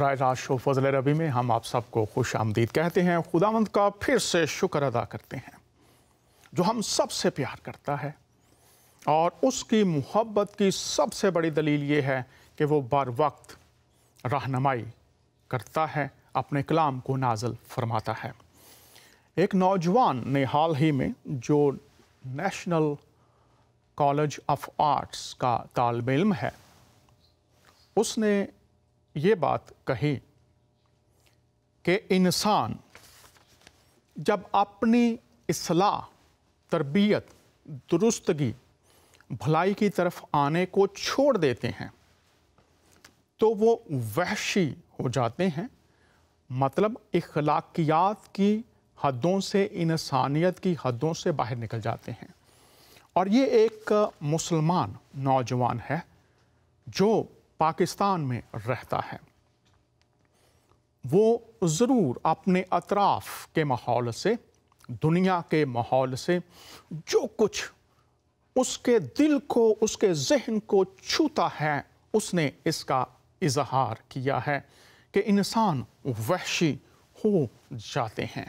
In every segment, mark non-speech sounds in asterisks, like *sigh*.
برائے راش شو فضل ربی میں ہم آپ سب کو خوش آمدید کہتے ہیں خداوند کا پھر سے شکر ادا کرتے ہیں جو ہم سب سے پیار کرتا ہے اور اس کی محبت کی سب سے بڑی دلیل یہ ہے کہ وہ بر وقت رہنمائی کرتا ہے اپنے کلام کو نازل فرماتا ہے ایک نوجوان نے حال ہی میں جو نیشنل کالج آف آرٹس کا طالب علم ہے اس نے یہ بات کہی کہ انسان جب اپنی اصلاح تربیت درستگی بھلائی کی طرف آنے کو چھوڑ دیتے ہیں تو وہ وحشی ہو جاتے ہیں مطلب اخلاقیات کی حدوں سے انسانیت کی حدوں سے باہر نکل جاتے ہیں اور یہ ایک مسلمان نوجوان ہے جو پاکستان میں رہتا ہے وہ ضرور اپنے اطراف کے ماحول سے دنیا کے ماحول سے جو کچھ اس کے دل کو اس کے ذہن کو چھوتا ہے اس نے اس کا اظہار کیا ہے کہ انسان وحشی ہو جاتے ہیں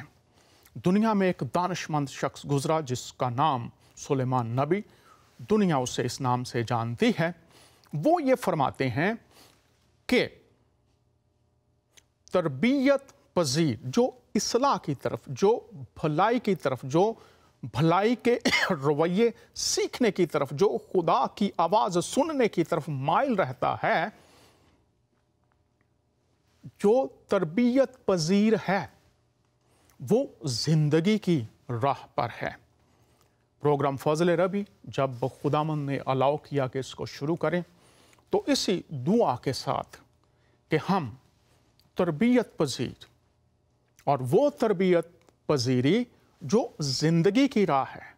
دنیا میں ایک دانش مند شخص گزرا جس کا نام سلیمان نبی دنیا اسے اس نام سے جانتی ہے وہ یہ فرماتے ہیں کہ تربیت پذیر جو اصلاح کی طرف جو بھلائی کی طرف جو بھلائی کے *coughs* رویے سیکھنے کی طرف جو خدا کی آواز سننے کی طرف مائل رہتا ہے جو تربیت پذیر ہے وہ زندگی کی راہ پر ہے پروگرام فضل ربی جب خدا من نے الاؤ کیا کہ اس کو شروع کریں تو اسی دعا کے ساتھ کہ ہم تربیت پذیر اور وہ تربیت پذیری جو زندگی کی راہ ہے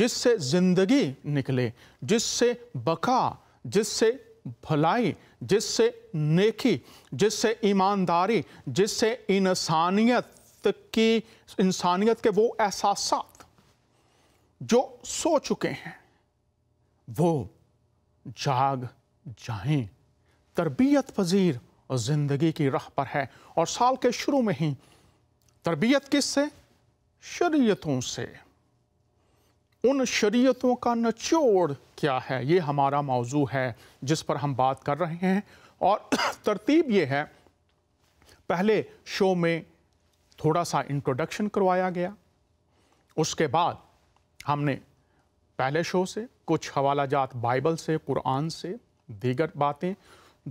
جس سے زندگی نکلے جس سے بقا جس سے بھلائی جس سے نیکی جس سے ایمانداری جس سے انسانیت کی انسانیت کے وہ احساسات جو سو چکے ہیں وہ جاگ جائیں تربیت پذیر زندگی کی راہ پر ہے اور سال کے شروع میں ہی تربیت کس سے شریعتوں سے ان شریعتوں کا نچوڑ کیا ہے یہ ہمارا موضوع ہے جس پر ہم بات کر رہے ہیں اور *coughs* ترتیب یہ ہے پہلے شو میں تھوڑا سا انٹروڈکشن کروایا گیا اس کے بعد ہم نے پہلے شو سے کچھ حوالہ جات بائبل سے قرآن سے دیگر باتیں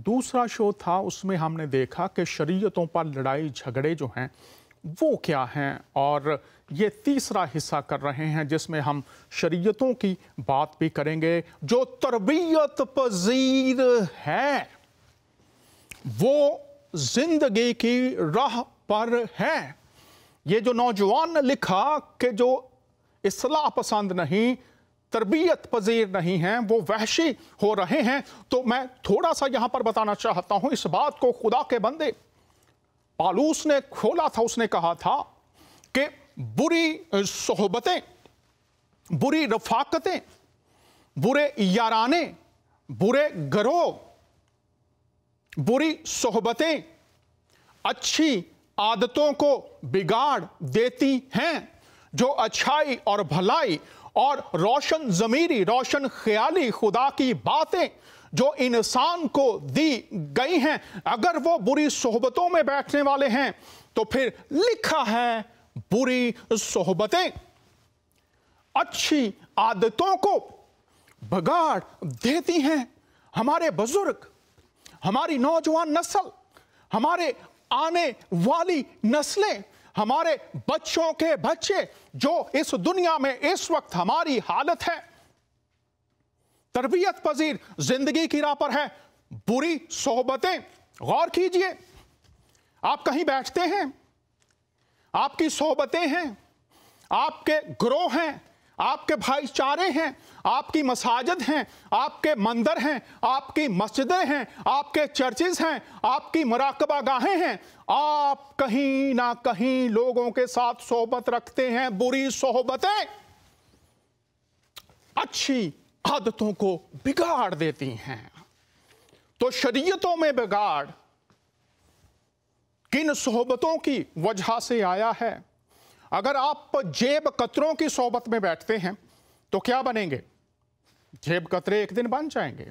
دوسرا شو تھا اس میں ہم نے دیکھا کہ شریعتوں پر لڑائی جھگڑے جو ہیں وہ کیا ہیں اور یہ تیسرا حصہ کر رہے ہیں جس میں ہم شریعتوں کی بات بھی کریں گے جو تربیت پذیر ہے وہ زندگی کی راہ پر ہے یہ جو نوجوان نے لکھا کہ جو اصلاح پسند نہیں تربیت پذیر نہیں ہیں وہ وحشی ہو رہے ہیں تو میں تھوڑا سا یہاں پر بتانا چاہتا ہوں اس بات کو خدا کے بندے پالوس نے کھولا تھا اس نے کہا تھا کہ بری صحبتیں بری رفاقتیں برے یارانے برے گروہ بری صحبتیں اچھی عادتوں کو بگاڑ دیتی ہیں جو اچھائی اور بھلائی اور روشن ضمیری روشن خیالی خدا کی باتیں جو انسان کو دی گئی ہیں اگر وہ بری صحبتوں میں بیٹھنے والے ہیں تو پھر لکھا ہے بری صحبتیں اچھی عادتوں کو بگاڑ دیتی ہیں ہمارے بزرگ ہماری نوجوان نسل ہمارے آنے والی نسلیں ہمارے بچوں کے بچے جو اس دنیا میں اس وقت ہماری حالت ہے تربیت پذیر زندگی کی راہ پر ہے بری صحبتیں غور کیجئے آپ کہیں بیٹھتے ہیں آپ کی صحبتیں ہیں آپ کے گروہ ہیں آپ کے بھائی چارے ہیں آپ کی مساجد ہیں آپ کے مندر ہیں آپ کی مسجدیں ہیں آپ کے چرچز ہیں آپ کی مراقبہ گاہیں ہیں آپ کہیں نہ کہیں لوگوں کے ساتھ صحبت رکھتے ہیں بری صحبتیں اچھی عادتوں کو بگاڑ دیتی ہیں تو شریعتوں میں بگاڑ کن صحبتوں کی وجہ سے آیا ہے اگر آپ جیب قطروں کی صحبت میں بیٹھتے ہیں تو کیا بنیں گے جیب کترے ایک دن بن جائیں گے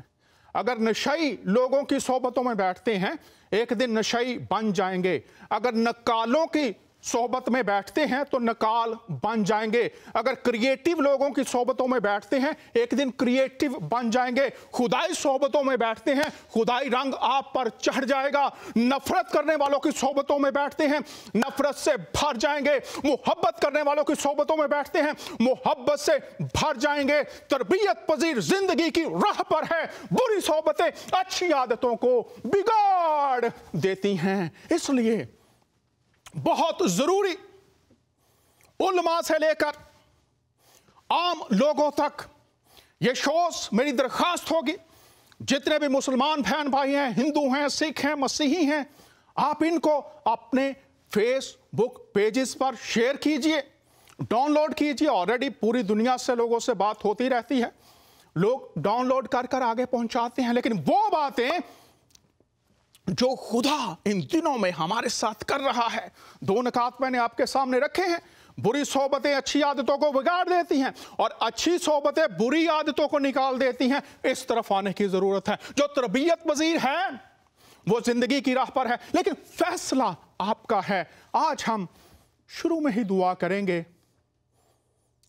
اگر نشئی لوگوں کی صحبتوں میں بیٹھتے ہیں ایک دن نشئی بن جائیں گے اگر نکالوں کی صحبت میں بیٹھتے ہیں تو نکال بن جائیں گے اگر کریئیٹیو لوگوں کی صحبتوں میں بیٹھتے ہیں ایک دن کریئیٹیو بن جائیں گے خدائی صحبتوں میں بیٹھتے ہیں خدائی رنگ آپ پر چڑھ جائے گا نفرت کرنے والوں کی صحبتوں میں بیٹھتے ہیں نفرت سے بھر جائیں گے محبت کرنے والوں کی صحبتوں میں بیٹھتے ہیں محبت سے بھر جائیں گے تربیت پذیر زندگی کی راہ پر ہے بری صحبتیں اچھی عادتوں کو بگاڑ دیتی ہیں اس لیے بہت ضروری علماء سے لے کر عام لوگوں تک یہ شوز میری درخواست ہوگی جتنے بھی مسلمان بہن بھائی ہیں ہندو ہیں سکھ ہیں مسیحی ہیں آپ ان کو اپنے فیس بک پیجز پر شیئر کیجئے ڈاؤن لوڈ کیجئے آلریڈی پوری دنیا سے لوگوں سے بات ہوتی رہتی ہے لوگ ڈاؤن لوڈ کر کر آگے پہنچاتے ہیں لیکن وہ باتیں جو خدا ان دنوں میں ہمارے ساتھ کر رہا ہے دو نکات میں نے آپ کے سامنے رکھے ہیں بری صحبتیں اچھی عادتوں کو بگاڑ دیتی ہیں اور اچھی صحبتیں بری عادتوں کو نکال دیتی ہیں اس طرف آنے کی ضرورت ہے جو تربیت پذیر ہے وہ زندگی کی راہ پر ہے لیکن فیصلہ آپ کا ہے آج ہم شروع میں ہی دعا کریں گے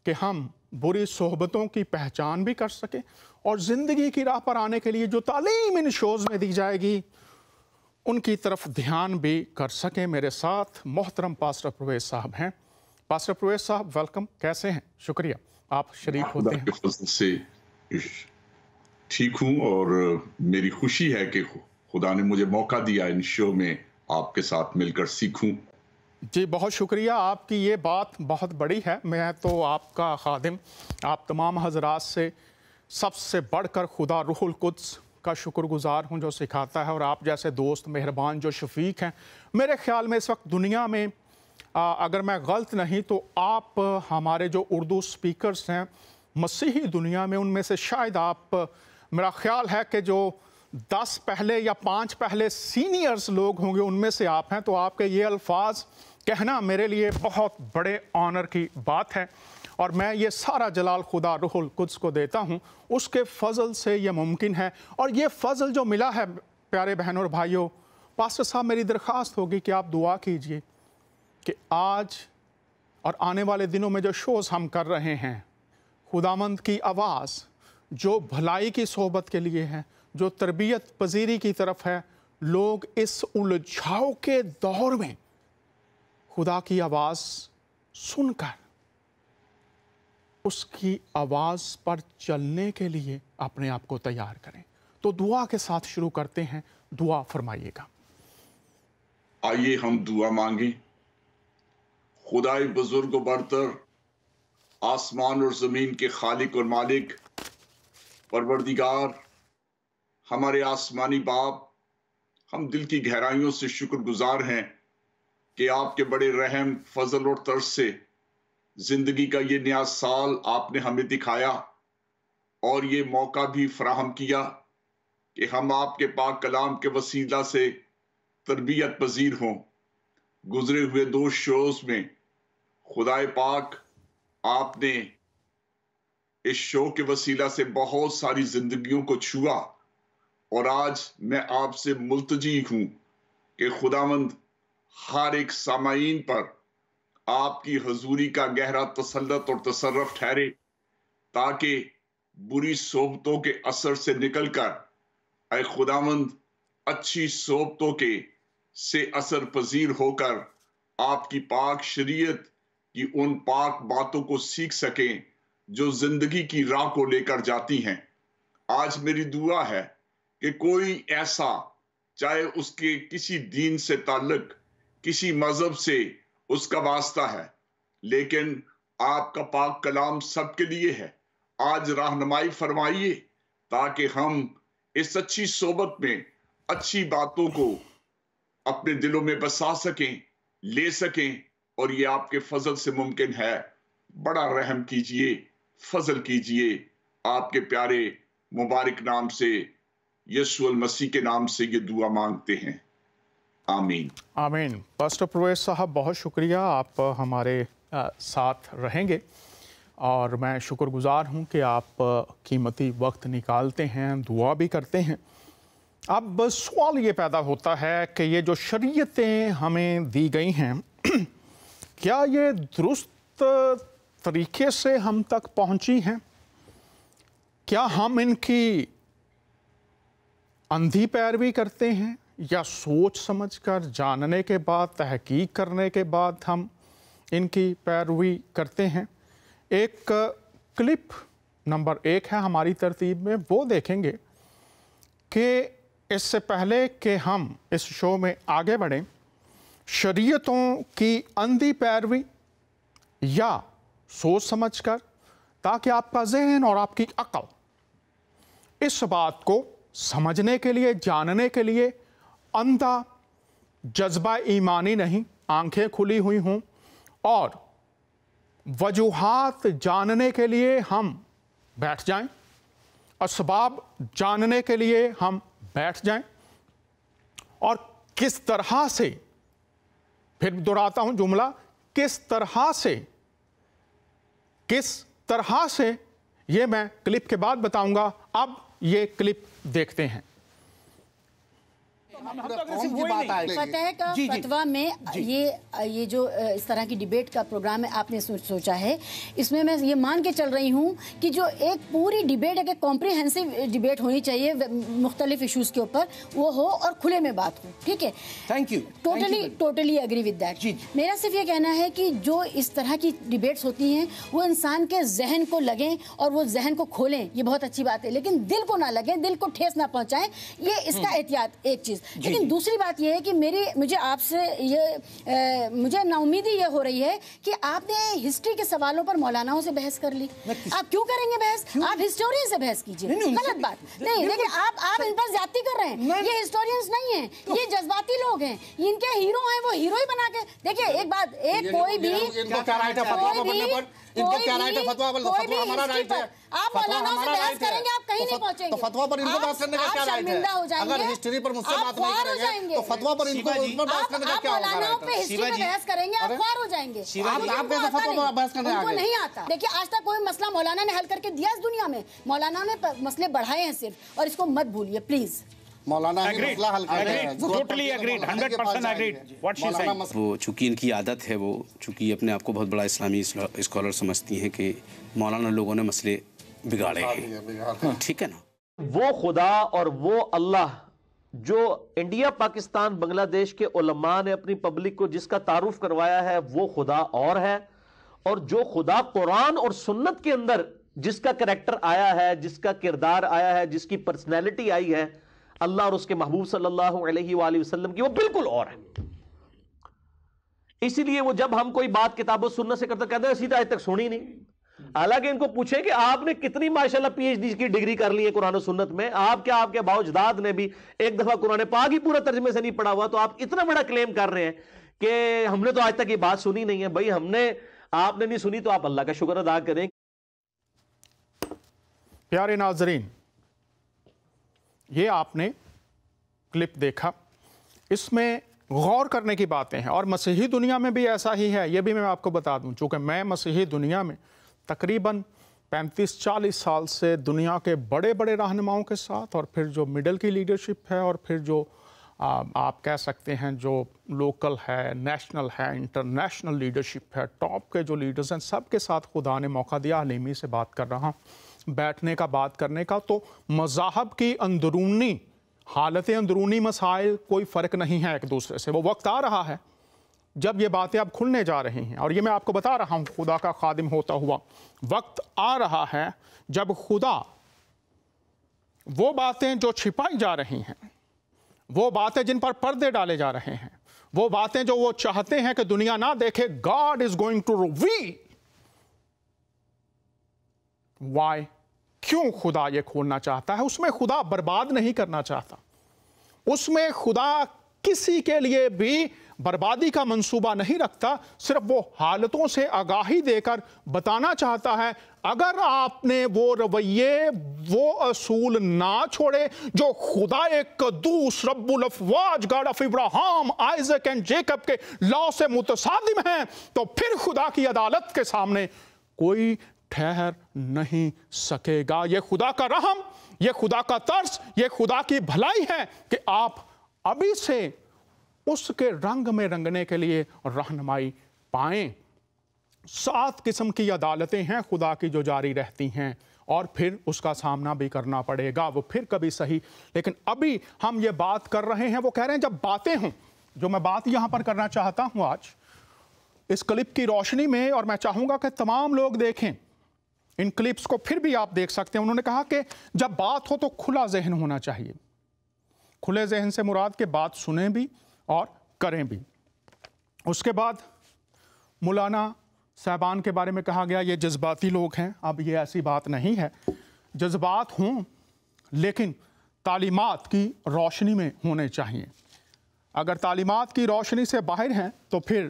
کہ ہم بری صحبتوں کی پہچان بھی کر سکیں اور زندگی کی راہ پر آنے کے لیے جو تعلیم ان شوز میں دی جائے گی ان کی طرف دھیان بھی کر سکیں میرے ساتھ محترم پاسٹر پرویز صاحب ہیں پاسٹر پرویز صاحب ویلکم کیسے ہیں شکریہ آپ شریک اور میری خوشی ہے کہ خدا نے مجھے موقع دیا ان شو میں آپ کے ساتھ مل کر سیکھوں جی بہت شکریہ آپ کی یہ بات بہت بڑی ہے میں تو آپ کا خادم آپ تمام حضرات سے سب سے بڑھ کر خدا روح القدس کا شکر گزار ہوں جو سکھاتا ہے اور آپ جیسے دوست مہربان جو شفیق ہیں میرے خیال میں اس وقت دنیا میں اگر میں غلط نہیں تو آپ ہمارے جو اردو سپیکرز ہیں مسیحی دنیا میں ان میں سے شاید آپ میرا خیال ہے کہ جو دس پہلے یا پانچ پہلے سینئرز لوگ ہوں گے ان میں سے آپ ہیں تو آپ کے یہ الفاظ کہنا میرے لیے بہت بڑے آنر کی بات ہے اور میں یہ سارا جلال خدا روح القدس کو دیتا ہوں اس کے فضل سے یہ ممکن ہے اور یہ فضل جو ملا ہے پیارے بہنوں اور بھائیوں پاسٹر صاحب میری درخواست ہوگی کہ آپ دعا کیجئے کہ آج اور آنے والے دنوں میں جو شوز ہم کر رہے ہیں خدا مند کی آواز جو بھلائی کی صحبت کے لیے ہے جو تربیت پذیری کی طرف ہے لوگ اس الجھاؤ کے دور میں خدا کی آواز سن کر اس کی آواز پر چلنے کے لیے اپنے آپ کو تیار کریں تو دعا کے ساتھ شروع کرتے ہیں دعا فرمائیے گا آئیے ہم دعا مانگیں خدائی بزرگ و برتر آسمان اور زمین کے خالق اور مالک پروردگار ہمارے آسمانی باپ ہم دل کی گہرائیوں سے شکر گزار ہیں کہ آپ کے بڑے رحم فضل اور طرز سے زندگی کا یہ نیا سال آپ نے ہمیں دکھایا اور یہ موقع بھی فراہم کیا کہ ہم آپ کے پاک کلام کے وسیلہ سے تربیت پذیر ہوں گزرے ہوئے دو شوز میں خدائے پاک آپ نے اس شو کے وسیلہ سے بہت ساری زندگیوں کو چھوا اور آج میں آپ سے ملتجی ہوں کہ خدا مند ہر ایک سامعین پر آپ کی حضوری کا گہرا تسلط اور تصرف ٹھہرے تاکہ بری صحبتوں کے اثر سے نکل کر اے خداوند اچھی کے سے اثر پذیر ہو کر آپ کی پاک شریعت کی ان پاک باتوں کو سیکھ سکیں جو زندگی کی راہ کو لے کر جاتی ہیں آج میری دعا ہے کہ کوئی ایسا چاہے اس کے کسی دین سے تعلق کسی مذہب سے اس کا واسطہ ہے لیکن آپ کا پاک کلام سب کے لیے ہے آج رہنمائی فرمائیے تاکہ ہم اس اچھی صحبت میں اچھی باتوں کو اپنے دلوں میں بسا سکیں لے سکیں اور یہ آپ کے فضل سے ممکن ہے بڑا رحم کیجئے فضل کیجئے آپ کے پیارے مبارک نام سے یسو المسیح کے نام سے یہ دعا مانگتے ہیں آمین آمین پاسٹر پرویز صاحب بہت شکریہ آپ ہمارے ساتھ رہیں گے اور میں شکر گزار ہوں کہ آپ قیمتی وقت نکالتے ہیں دعا بھی کرتے ہیں اب سوال یہ پیدا ہوتا ہے کہ یہ جو شریعتیں ہمیں دی گئی ہیں *clears throat* کیا یہ درست طریقے سے ہم تک پہنچی ہیں کیا ہم ان کی اندھی پیروی کرتے ہیں یا سوچ سمجھ کر جاننے کے بعد تحقیق کرنے کے بعد ہم ان کی پیروی کرتے ہیں ایک کلپ نمبر ایک ہے ہماری ترتیب میں وہ دیکھیں گے کہ اس سے پہلے کہ ہم اس شو میں آگے بڑھیں شریعتوں کی اندھی پیروی یا سوچ سمجھ کر تاکہ آپ کا ذہن اور آپ کی عقل اس بات کو سمجھنے کے لیے جاننے کے لیے اندھا جذبہ ایمانی نہیں آنکھیں کھلی ہوئی ہوں اور وجوہات جاننے کے لیے ہم بیٹھ جائیں اسباب جاننے کے لیے ہم بیٹھ جائیں اور کس طرح سے پھر دوراتا ہوں جملہ کس طرح سے کس طرح سے یہ میں کلپ کے بعد بتاؤں گا اب یہ کلپ دیکھتے ہیں کا جی، جی۔ فتحتوا میں جی۔ یہ جو اس طرح کی ڈیبیٹ کا پروگرام ہے آپ نے سوچا ہے اس میں میں یہ مان کے چل رہی ہوں کہ جو ایک پوری ڈیبیٹ ڈبیٹریہ ڈیبیٹ ہونی چاہیے مختلف ایشوز کے اوپر وہ ہو اور کھلے میں بات ہو ٹھیک ہے thank you totally totally agree with that میرا صرف یہ کہنا ہے کہ جو اس طرح کی ڈیبیٹس ہوتی ہیں وہ انسان کے ذہن کو لگیں اور وہ ذہن کو کھولیں یہ بہت اچھی بات ہے لیکن دل کو نہ لگیں دل کو ٹھیس نہ پہنچائیں یہ اس کا احتیاط ایک چیز جی، لیکن جی۔ دوسری بات یہ ہے کہ میری مجھے آپ سے یہ مجھے ناؤمیدی یہ ہو رہی ہے کہ آپ نے ہسٹری کے سوالوں پر مولاناوں سے بحث کر لی آپ کیوں کریں گے بحث آپ ہسٹورین سے بحث کیجئے غلط بات نہیں لیکن آپ آپ ان پر زیادتی کر رہے ہیں یہ ہسٹورینز نہیں ہیں یہ جذباتی لوگ ہیں ان کے ہیرو ہیں وہ ہیرو ہی بنا کے دیکھیں جی۔ ایک بات ایک کوئی بھی کوئی بھی ہسٹری فتوا پر نہیں آتا آج تک کوئی مسئلہ مولانا نے حل کر کے دیا اس دنیا میں مولانا نے مسئلے بڑھائے ہیں صرف اور اس کو مت بھولیے پلیز مولانا چونکہ ان کی عادت ہے وہ چونکہ اپنے آپ کو بہت بڑا اسلامی اسکالر سمجھتی ہیں کہ مولانا لوگوں نے مسئلے بگاڑے ہیں ٹھیک ہے نا وہ خدا اور وہ اللہ جو انڈیا پاکستان بنگلہ دیش کے علماء نے اپنی پبلک کو جس کا تعارف کروایا ہے وہ خدا اور ہے اور جو خدا قرآن اور سنت کے اندر جس کا کریکٹر آیا ہے جس کا کردار آیا ہے جس کی پرسنالٹی آئی ہے اللہ اور اس کے محبوب صلی اللہ علیہ وآلہ وسلم کی وہ بالکل اور ہے اسی لیے وہ جب ہم کوئی بات کتاب و سننے سے کرتے کہتے ہیں سیدھا آج تک سنی نہیں حالانکہ ان کو پوچھیں کہ آپ نے کتنی ماشاءاللہ پی ایچ ڈی کی ڈگری کر لی ہے قرآن و سنت میں آپ کے آپ کے باؤ جداد نے بھی ایک دفعہ قرآن پاک ہی پورا ترجمے سے نہیں پڑھا ہوا تو آپ اتنا بڑا کلیم کر رہے ہیں کہ ہم نے تو آج تک یہ بات سنی نہیں ہے بھائی ہم نے آپ نے نہیں سنی تو آپ اللہ کا شکر ادا کریں پیارے ناظرین یہ آپ نے کلپ دیکھا اس میں غور کرنے کی باتیں ہیں اور مسیحی دنیا میں بھی ایسا ہی ہے یہ بھی میں آپ کو بتا دوں چونکہ میں مسیحی دنیا میں تقریباً پینتیس چالیس سال سے دنیا کے بڑے بڑے رہنماؤں کے ساتھ اور پھر جو مڈل کی لیڈرشپ ہے اور پھر جو آپ کہہ سکتے ہیں جو لوکل ہے نیشنل ہے انٹرنیشنل لیڈرشپ ہے ٹاپ کے جو لیڈرز ہیں سب کے ساتھ خدا نے موقع دیا حلیمی سے بات کر رہا ہوں بیٹھنے کا بات کرنے کا تو مذاہب کی اندرونی حالت اندرونی مسائل کوئی فرق نہیں ہے ایک دوسرے سے وہ وقت آ رہا ہے جب یہ باتیں اب کھلنے جا رہی ہیں اور یہ میں آپ کو بتا رہا ہوں خدا کا خادم ہوتا ہوا وقت آ رہا ہے جب خدا وہ باتیں جو چھپائی جا رہی ہیں وہ باتیں جن پر پردے ڈالے جا رہے ہیں وہ باتیں جو وہ چاہتے ہیں کہ دنیا نہ دیکھے God is going to we why کیوں خدا یہ کھولنا چاہتا ہے اس میں خدا برباد نہیں کرنا چاہتا اس میں خدا کسی کے لیے بھی بربادی کا منصوبہ نہیں رکھتا صرف وہ حالتوں سے آگاہی دے کر بتانا چاہتا ہے اگر آپ نے وہ رویے وہ اصول نہ چھوڑے جو خدا قدوس رب of Abraham Isaac and Jacob کے لا سے متصادم ہیں تو پھر خدا کی عدالت کے سامنے کوئی ٹھہر نہیں سکے گا یہ خدا کا رحم یہ خدا کا ترس یہ خدا کی بھلائی ہے کہ آپ ابھی سے اس کے رنگ میں رنگنے کے لیے رہنمائی پائیں سات قسم کی عدالتیں ہیں خدا کی جو جاری رہتی ہیں اور پھر اس کا سامنا بھی کرنا پڑے گا وہ پھر کبھی صحیح لیکن ابھی ہم یہ بات کر رہے ہیں وہ کہہ رہے ہیں جب باتیں ہوں جو میں بات یہاں پر کرنا چاہتا ہوں آج اس کلپ کی روشنی میں اور میں چاہوں گا کہ تمام لوگ دیکھیں ان کلپس کو پھر بھی آپ دیکھ سکتے ہیں انہوں نے کہا کہ جب بات ہو تو کھلا ذہن ہونا چاہیے کھلے ذہن سے مراد کے بات سنیں بھی اور کریں بھی اس کے بعد مولانا صاحبان کے بارے میں کہا گیا یہ جذباتی لوگ ہیں اب یہ ایسی بات نہیں ہے جذبات ہوں لیکن تعلیمات کی روشنی میں ہونے چاہیے اگر تعلیمات کی روشنی سے باہر ہیں تو پھر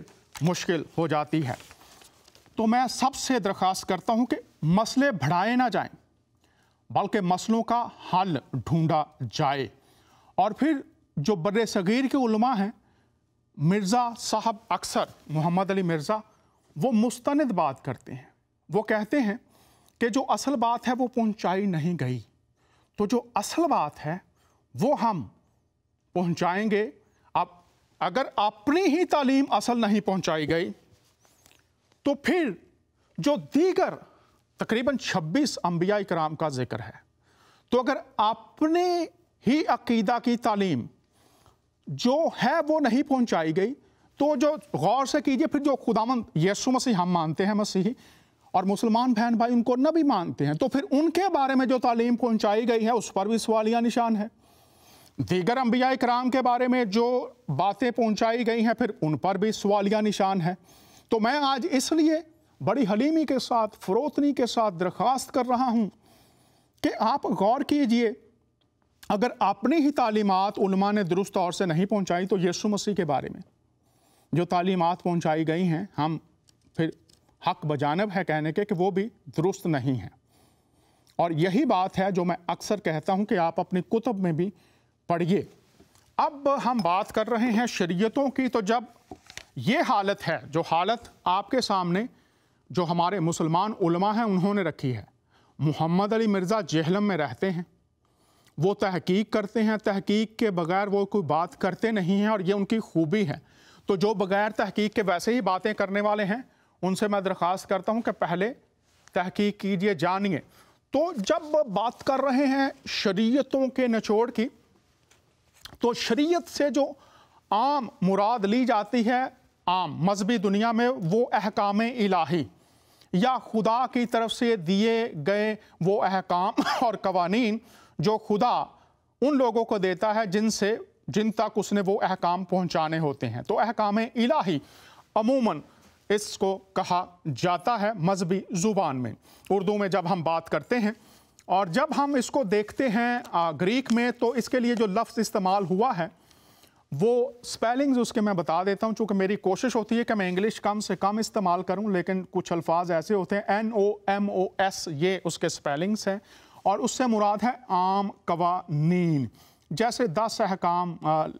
مشکل ہو جاتی ہے تو میں سب سے درخواست کرتا ہوں کہ مسئلے بڑھائے نہ جائیں بلکہ مسئلوں کا حل ڈھونڈا جائے اور پھر جو بر صغیر کے علماء ہیں مرزا صاحب اکثر محمد علی مرزا وہ مستند بات کرتے ہیں وہ کہتے ہیں کہ جو اصل بات ہے وہ پہنچائی نہیں گئی تو جو اصل بات ہے وہ ہم پہنچائیں گے اب اگر اپنی ہی تعلیم اصل نہیں پہنچائی گئی تو پھر جو دیگر تقریباً چھبیس انبیاء کرام کا ذکر ہے تو اگر اپنے ہی عقیدہ کی تعلیم جو ہے وہ نہیں پہنچائی گئی تو جو غور سے کیجئے پھر جو خدامند یسو مسیح ہم مانتے ہیں مسیح اور مسلمان بہن بھائی ان کو نہ بھی مانتے ہیں تو پھر ان کے بارے میں جو تعلیم پہنچائی گئی ہے اس پر بھی سوالیہ نشان ہے دیگر انبیاء کرام کے بارے میں جو باتیں پہنچائی گئی ہیں پھر ان پر بھی سوالیہ نشان ہے تو میں آج اس لیے بڑی حلیمی کے ساتھ فروتنی کے ساتھ درخواست کر رہا ہوں کہ آپ غور کیجئے اگر اپنی ہی تعلیمات علماء نے درست طور سے نہیں پہنچائی تو یسو مسیح کے بارے میں جو تعلیمات پہنچائی گئی ہیں ہم پھر حق بجانب ہے کہنے کے کہ وہ بھی درست نہیں ہیں اور یہی بات ہے جو میں اکثر کہتا ہوں کہ آپ اپنی کتب میں بھی پڑھیے اب ہم بات کر رہے ہیں شریعتوں کی تو جب یہ حالت ہے جو حالت آپ کے سامنے جو ہمارے مسلمان علماء ہیں انہوں نے رکھی ہے محمد علی مرزا جہلم میں رہتے ہیں وہ تحقیق کرتے ہیں تحقیق کے بغیر وہ کوئی بات کرتے نہیں ہیں اور یہ ان کی خوبی ہے تو جو بغیر تحقیق کے ویسے ہی باتیں کرنے والے ہیں ان سے میں درخواست کرتا ہوں کہ پہلے تحقیق کیجئے جانیے تو جب بات کر رہے ہیں شریعتوں کے نچوڑ کی تو شریعت سے جو عام مراد لی جاتی ہے عام مذہبی دنیا میں وہ احکام الہی یا خدا کی طرف سے دیے گئے وہ احکام اور قوانین جو خدا ان لوگوں کو دیتا ہے جن سے جن تک اس نے وہ احکام پہنچانے ہوتے ہیں تو احکام الہی عموماً اس کو کہا جاتا ہے مذہبی زبان میں اردو میں جب ہم بات کرتے ہیں اور جب ہم اس کو دیکھتے ہیں گریک میں تو اس کے لیے جو لفظ استعمال ہوا ہے وہ سپیلنگز اس کے میں بتا دیتا ہوں چونکہ میری کوشش ہوتی ہے کہ میں انگلش کم سے کم استعمال کروں لیکن کچھ الفاظ ایسے ہوتے ہیں N O M O S یہ اس کے سپیلنگز ہیں اور اس سے مراد ہے عام قوانین جیسے دس احکام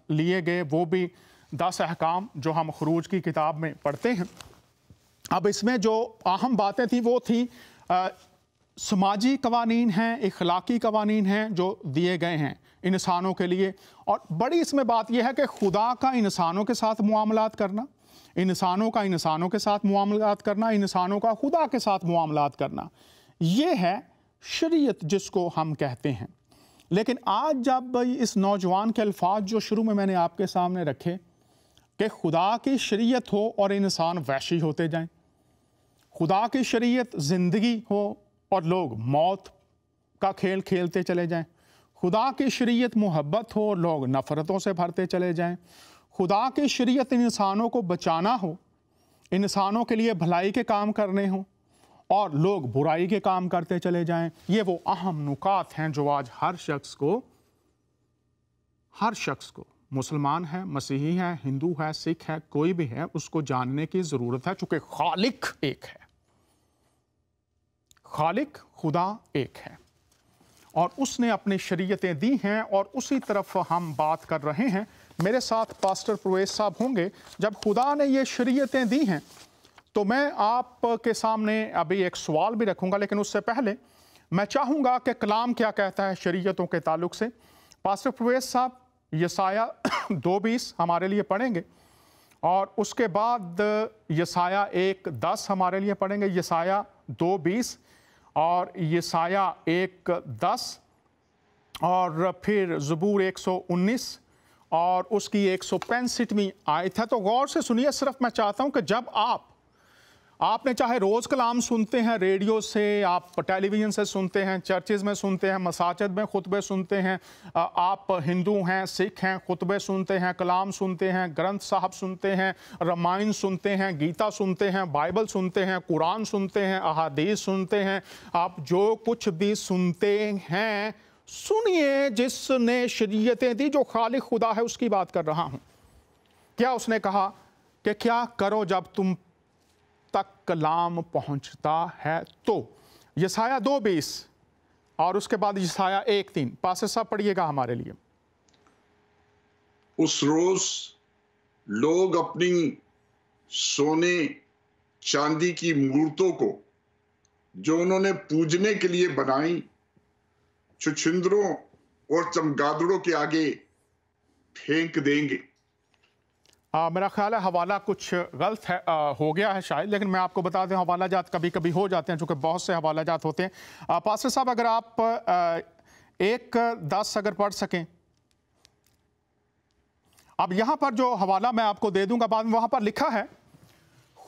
لیے گئے وہ بھی دس احکام جو ہم خروج کی کتاب میں پڑھتے ہیں اب اس میں جو اہم باتیں تھیں وہ تھی سماجی قوانین ہیں اخلاقی قوانین ہیں جو دیے گئے ہیں انسانوں کے لیے اور بڑی اس میں بات یہ ہے کہ خدا کا انسانوں کے ساتھ معاملات کرنا انسانوں کا انسانوں کے ساتھ معاملات کرنا انسانوں کا خدا کے ساتھ معاملات کرنا یہ ہے شریعت جس کو ہم کہتے ہیں لیکن آج جب اس نوجوان کے الفاظ جو شروع میں میں نے آپ کے سامنے رکھے کہ خدا کی شریعت ہو اور انسان وحشی ہوتے جائیں خدا کی شریعت زندگی ہو اور لوگ موت کا کھیل کھیلتے چلے جائیں خدا کی شریعت محبت ہو لوگ نفرتوں سے بھرتے چلے جائیں خدا کی شریعت انسانوں کو بچانا ہو انسانوں کے لیے بھلائی کے کام کرنے ہوں اور لوگ برائی کے کام کرتے چلے جائیں یہ وہ اہم نکات ہیں جو آج ہر شخص کو ہر شخص کو مسلمان ہے مسیحی ہے ہندو ہے سکھ ہے کوئی بھی ہے اس کو جاننے کی ضرورت ہے چونکہ خالق ایک ہے خالق خدا ایک ہے اور اس نے اپنی شریعتیں دی ہیں اور اسی طرف ہم بات کر رہے ہیں میرے ساتھ پاسٹر پرویز صاحب ہوں گے جب خدا نے یہ شریعتیں دی ہیں تو میں آپ کے سامنے ابھی ایک سوال بھی رکھوں گا لیکن اس سے پہلے میں چاہوں گا کہ کلام کیا کہتا ہے شریعتوں کے تعلق سے پاسٹر پرویز صاحب یسایہ دو بیس ہمارے لیے پڑھیں گے اور اس کے بعد یسایہ ایک دس ہمارے لیے پڑھیں گے یسایہ دو بیس اور یہ سایہ ایک دس اور پھر زبور ایک سو انیس اور اس کی ایک سو پینسٹھویں آیت ہے تو غور سے سنیے صرف میں چاہتا ہوں کہ جب آپ آپ نے چاہے روز کلام سنتے ہیں ریڈیو سے آپ ٹیلی ویژن سے سنتے ہیں چرچز میں سنتے ہیں مساجد میں خطبے سنتے ہیں آپ ہندو ہیں سکھ ہیں خطبے سنتے ہیں کلام سنتے ہیں گرنتھ صاحب سنتے ہیں رمائن سنتے ہیں گیتا سنتے ہیں بائبل سنتے ہیں قرآن سنتے ہیں احادیث سنتے ہیں آپ جو کچھ بھی سنتے ہیں سنیے جس نے شریعتیں دی جو خالق خدا ہے اس کی بات کر رہا ہوں کیا اس نے کہا کہ کیا کرو جب تم کلام پہنچتا ہے تو یسایا دو بیس اور اس کے بعد ایک تین صاحب پڑھیے گا ہمارے لیے اس روز لوگ اپنی سونے چاندی کی مورتوں کو جو انہوں نے پوجنے کے لیے بنائی چھچندروں اور چمگادڑوں کے آگے پھینک دیں گے میرا خیال ہے حوالہ کچھ غلط ہے ہو گیا ہے شاید لیکن میں آپ کو بتا دیں حوالہ جات کبھی کبھی ہو جاتے ہیں چونکہ بہت سے حوالہ جات ہوتے ہیں پاسر صاحب اگر آپ ایک دس اگر پڑھ سکیں اب یہاں پر جو حوالہ میں آپ کو دے دوں گا بعد میں وہاں پر لکھا ہے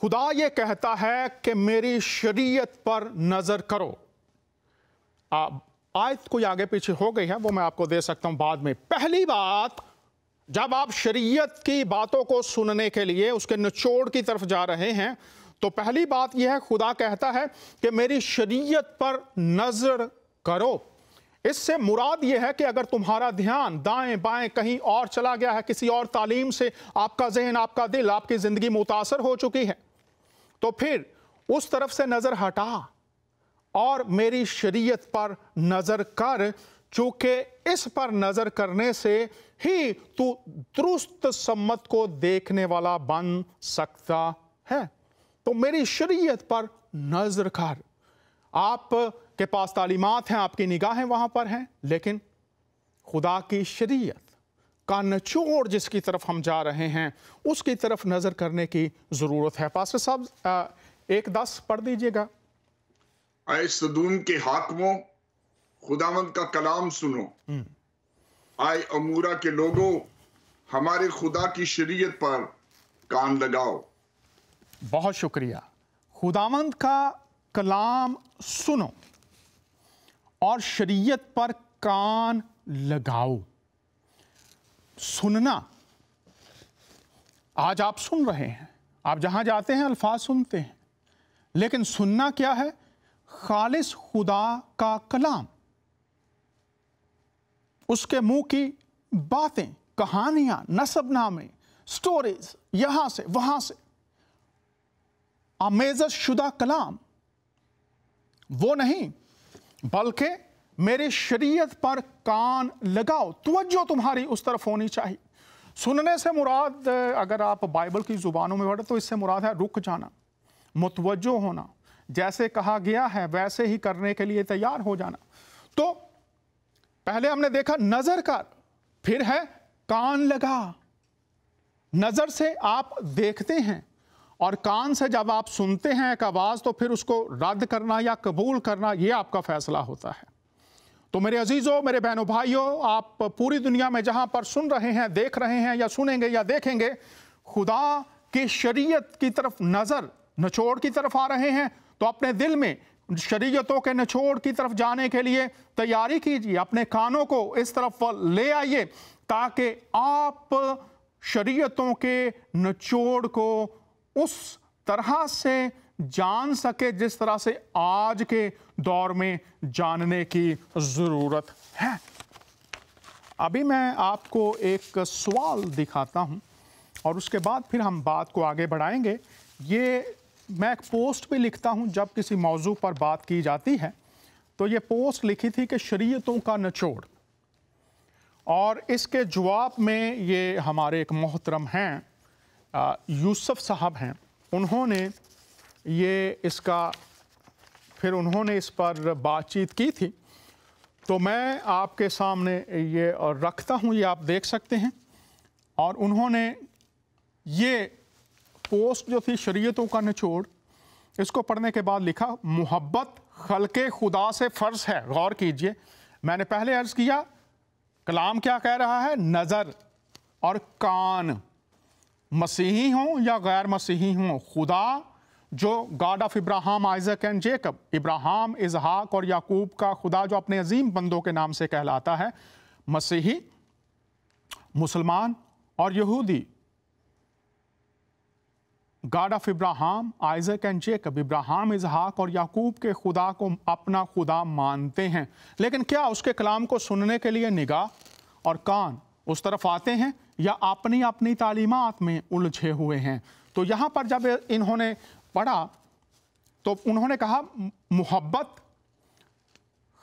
خدا یہ کہتا ہے کہ میری شریعت پر نظر کرو آیت کوئی آگے پیچھے ہو گئی ہے وہ میں آپ کو دے سکتا ہوں بعد میں پہلی بات جب آپ شریعت کی باتوں کو سننے کے لیے اس کے نچوڑ کی طرف جا رہے ہیں تو پہلی بات یہ ہے خدا کہتا ہے کہ میری شریعت پر نظر کرو اس سے مراد یہ ہے کہ اگر تمہارا دھیان دائیں بائیں کہیں اور چلا گیا ہے کسی اور تعلیم سے آپ کا ذہن آپ کا دل آپ کی زندگی متاثر ہو چکی ہے تو پھر اس طرف سے نظر ہٹا اور میری شریعت پر نظر کر چونکہ اس پر نظر کرنے سے ہی تو درست سمت کو دیکھنے والا بن سکتا ہے تو میری شریعت پر نظر کر آپ کے پاس تعلیمات ہیں آپ کی نگاہیں وہاں پر ہیں لیکن خدا کی شریعت کا نچوڑ جس کی طرف ہم جا رہے ہیں اس کی طرف نظر کرنے کی ضرورت ہے صاحب ایک دس پڑھ دیجئے گا اے کے خدا مند کا کلام سنو آئے امورا کے لوگوں ہمارے خدا کی شریعت پر کان لگاؤ بہت شکریہ خداوند کا کلام سنو اور شریعت پر کان لگاؤ سننا آج آپ سن رہے ہیں آپ جہاں جاتے ہیں الفاظ سنتے ہیں لیکن سننا کیا ہے خالص خدا کا کلام اس کے منہ کی باتیں کہانیاں نصب نامے سے وہاں سے شدہ کلام وہ نہیں بلکہ میرے شریعت پر کان لگاؤ توجہ تمہاری اس طرف ہونی چاہیے سننے سے مراد اگر آپ بائبل کی زبانوں میں بڑھے تو اس سے مراد ہے رک جانا متوجہ ہونا جیسے کہا گیا ہے ویسے ہی کرنے کے لیے تیار ہو جانا تو پہلے ہم نے دیکھا نظر کر پھر ہے کان لگا نظر سے آپ دیکھتے ہیں اور کان سے جب آپ سنتے ہیں ایک آواز تو پھر اس کو رد کرنا یا قبول کرنا یہ آپ کا فیصلہ ہوتا ہے تو میرے عزیزوں میرے بہنوں بھائیوں آپ پوری دنیا میں جہاں پر سن رہے ہیں دیکھ رہے ہیں یا سنیں گے یا دیکھیں گے خدا کی شریعت کی طرف نظر نچوڑ کی طرف آ رہے ہیں تو اپنے دل میں شریعتوں کے نچوڑ کی طرف جانے کے لیے تیاری کیجیے اپنے کانوں کو اس طرف لے آئیے تاکہ آپ شریعتوں کے نچوڑ کو اس طرح سے جان سکے جس طرح سے آج کے دور میں جاننے کی ضرورت ہے ابھی میں آپ کو ایک سوال دکھاتا ہوں اور اس کے بعد پھر ہم بات کو آگے بڑھائیں گے یہ میں ایک پوسٹ بھی لکھتا ہوں جب کسی موضوع پر بات کی جاتی ہے تو یہ پوسٹ لکھی تھی کہ شریعتوں کا نچوڑ اور اس کے جواب میں یہ ہمارے ایک محترم ہیں یوسف صاحب ہیں انہوں نے یہ اس کا پھر انہوں نے اس پر بات چیت کی تھی تو میں آپ کے سامنے یہ رکھتا ہوں یہ آپ دیکھ سکتے ہیں اور انہوں نے یہ پوسٹ جو تھی شریعتوں کا نچوڑ اس کو پڑھنے کے بعد لکھا محبت خلق خدا سے فرض ہے غور کیجئے میں نے پہلے عرض کیا کلام کیا کہہ رہا ہے نظر اور کان مسیحی ہوں یا غیر مسیحی ہوں خدا جو God of Abraham Isaac and Jacob Abraham اظہاق اور یعقوب کا خدا جو اپنے عظیم بندوں کے نام سے کہلاتا ہے مسیحی مسلمان اور یہودی God of Abraham Isaac and Jacob Abraham اظہاق اور یعقوب کے خدا کو اپنا خدا مانتے ہیں لیکن کیا اس کے کلام کو سننے کے لیے نگاہ اور کان اس طرف آتے ہیں یا اپنی اپنی تعلیمات میں الجھے ہوئے ہیں تو یہاں پر جب انہوں نے پڑھا تو انہوں نے کہا محبت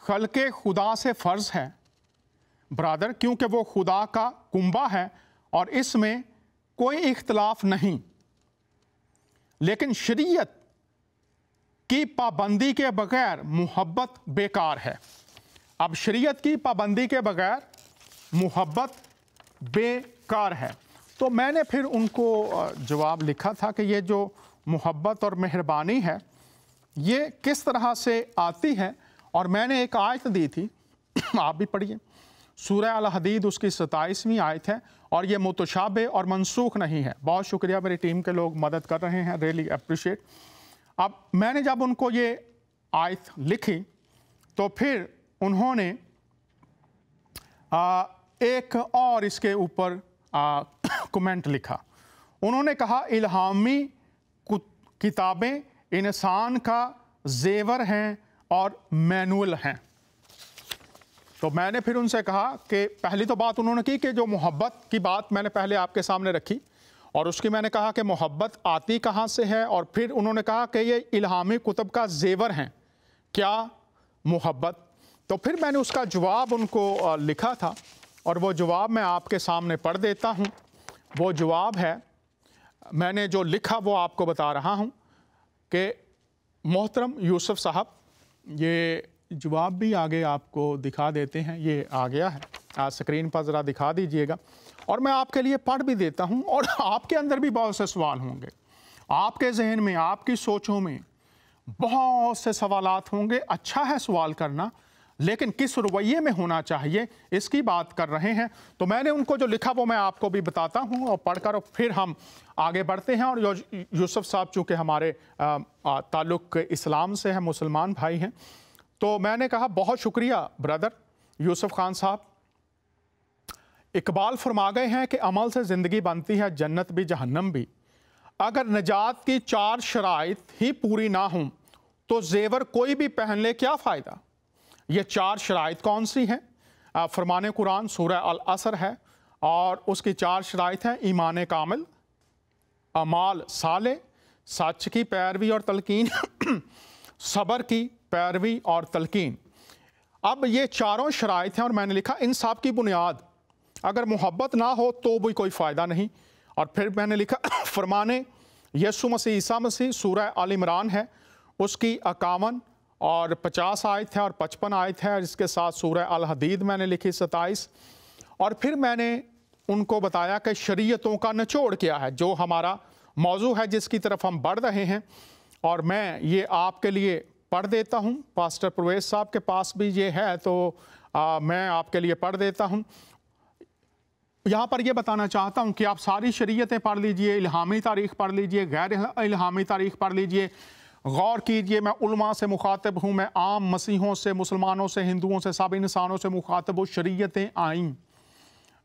خلق خدا سے فرض ہے برادر کیونکہ وہ خدا کا کنبہ ہے اور اس میں کوئی اختلاف نہیں لیکن شریعت کی پابندی کے بغیر محبت بیکار ہے اب شریعت کی پابندی کے بغیر محبت بیکار ہے تو میں نے پھر ان کو جواب لکھا تھا کہ یہ جو محبت اور مہربانی ہے یہ کس طرح سے آتی ہے اور میں نے ایک آیت دی تھی *coughs* آپ بھی پڑھیے سورہ الحدید اس کی ستائیسویں آیت ہے اور یہ متشابہ اور منسوخ نہیں ہے بہت شکریہ میری ٹیم کے لوگ مدد کر رہے ہیں ریلی اپریشیٹ اب میں نے جب ان کو یہ آیت لکھی تو پھر انہوں نے ایک اور اس کے اوپر کومنٹ لکھا انہوں نے کہا الہامی کتابیں انسان کا زیور ہیں اور مینول ہیں تو میں نے پھر ان سے کہا کہ پہلی تو بات انہوں نے کی کہ جو محبت کی بات میں نے پہلے آپ کے سامنے رکھی اور اس کی میں نے کہا کہ محبت آتی کہاں سے ہے اور پھر انہوں نے کہا کہ یہ الہامی کتب کا زیور ہیں کیا محبت تو پھر میں نے اس کا جواب ان کو لکھا تھا اور وہ جواب میں آپ کے سامنے پڑھ دیتا ہوں وہ جواب ہے میں نے جو لکھا وہ آپ کو بتا رہا ہوں کہ محترم یوسف صاحب یہ جواب بھی آگے آپ کو دکھا دیتے ہیں یہ آ گیا ہے آج سکرین پر ذرا دکھا دیجئے گا اور میں آپ کے لیے پڑھ بھی دیتا ہوں اور آپ کے اندر بھی بہت سے سوال ہوں گے آپ کے ذہن میں آپ کی سوچوں میں بہت سے سوالات ہوں گے اچھا ہے سوال کرنا لیکن کس رویے میں ہونا چاہیے اس کی بات کر رہے ہیں تو میں نے ان کو جو لکھا وہ میں آپ کو بھی بتاتا ہوں اور پڑھ کر پھر ہم آگے بڑھتے ہیں اور یوسف صاحب چونکہ ہمارے تعلق اسلام سے ہیں مسلمان بھائی ہیں تو میں نے کہا بہت شکریہ برادر یوسف خان صاحب اقبال فرما گئے ہیں کہ عمل سے زندگی بنتی ہے جنت بھی جہنم بھی اگر نجات کی چار شرائط ہی پوری نہ ہوں تو زیور کوئی بھی پہن لے کیا فائدہ یہ چار شرائط کون سی ہیں فرمان قرآن سورہ الاثر ہے اور اس کی چار شرائط ہیں ایمان کامل امال سالے سچ کی پیروی اور تلقین *clears throat* صبر کی پیروی اور تلقین اب یہ چاروں شرائط ہیں اور میں نے لکھا انصاف کی بنیاد اگر محبت نہ ہو تو بھی کوئی فائدہ نہیں اور پھر میں نے لکھا *coughs* فرمانے یسو مسیح عیسیٰ مسیح سورہ عمران ہے اس کی اکاون اور پچاس آیت ہے اور پچپن آیت ہے اس کے ساتھ سورہ الحدید میں نے لکھی ستائیس اور پھر میں نے ان کو بتایا کہ شریعتوں کا نچوڑ کیا ہے جو ہمارا موضوع ہے جس کی طرف ہم بڑھ رہے ہیں اور میں یہ آپ کے لیے پڑھ دیتا ہوں پاسٹر پرویز صاحب کے پاس بھی یہ ہے تو میں آپ کے لیے پڑھ دیتا ہوں یہاں پر یہ بتانا چاہتا ہوں کہ آپ ساری شریعتیں پڑھ لیجئے الہامی تاریخ پڑھ لیجئے غیر الہامی تاریخ پڑھ لیجئے غور کیجئے میں علماء سے مخاطب ہوں میں عام مسیحوں سے مسلمانوں سے ہندوؤں سے سب انسانوں سے مخاطب ہوں شریعتیں آئیں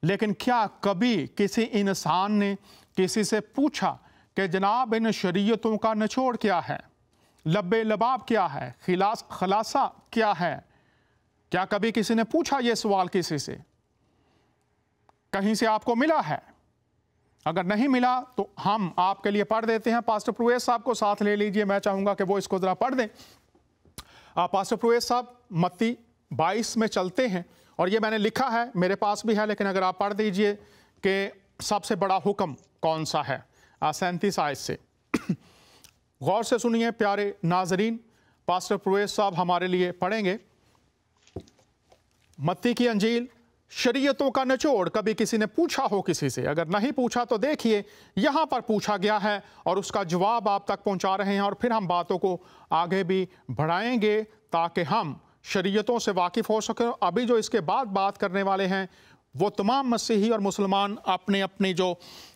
لیکن کیا کبھی کسی انسان نے کسی سے پوچھا کہ جناب ان شریعتوں کا نچوڑ کیا ہے لب لباب کیا ہے خلاص خلاصہ کیا ہے کیا کبھی کسی نے پوچھا یہ سوال کسی سے کہیں سے آپ کو ملا ہے اگر نہیں ملا تو ہم آپ کے لیے پڑھ دیتے ہیں پاسٹر پرویز صاحب کو ساتھ لے لیجئے میں چاہوں گا کہ وہ اس کو ذرا پڑھ دیں پاسٹر پرویز صاحب متی بائیس میں چلتے ہیں اور یہ میں نے لکھا ہے میرے پاس بھی ہے لیکن اگر آپ پڑھ دیجئے کہ سب سے بڑا حکم کون سا ہے سینتیس آئس سے غور سے سنیے پیارے ناظرین پاسٹر پرویز صاحب ہمارے لیے پڑھیں گے متی کی انجیل شریعتوں کا نچوڑ کبھی کسی نے پوچھا ہو کسی سے اگر نہیں پوچھا تو دیکھیے یہاں پر پوچھا گیا ہے اور اس کا جواب آپ تک پہنچا رہے ہیں اور پھر ہم باتوں کو آگے بھی بڑھائیں گے تاکہ ہم شریعتوں سے واقف ہو سکیں ابھی جو اس کے بعد بات کرنے والے ہیں وہ تمام مسیحی اور مسلمان اپنے اپنے جو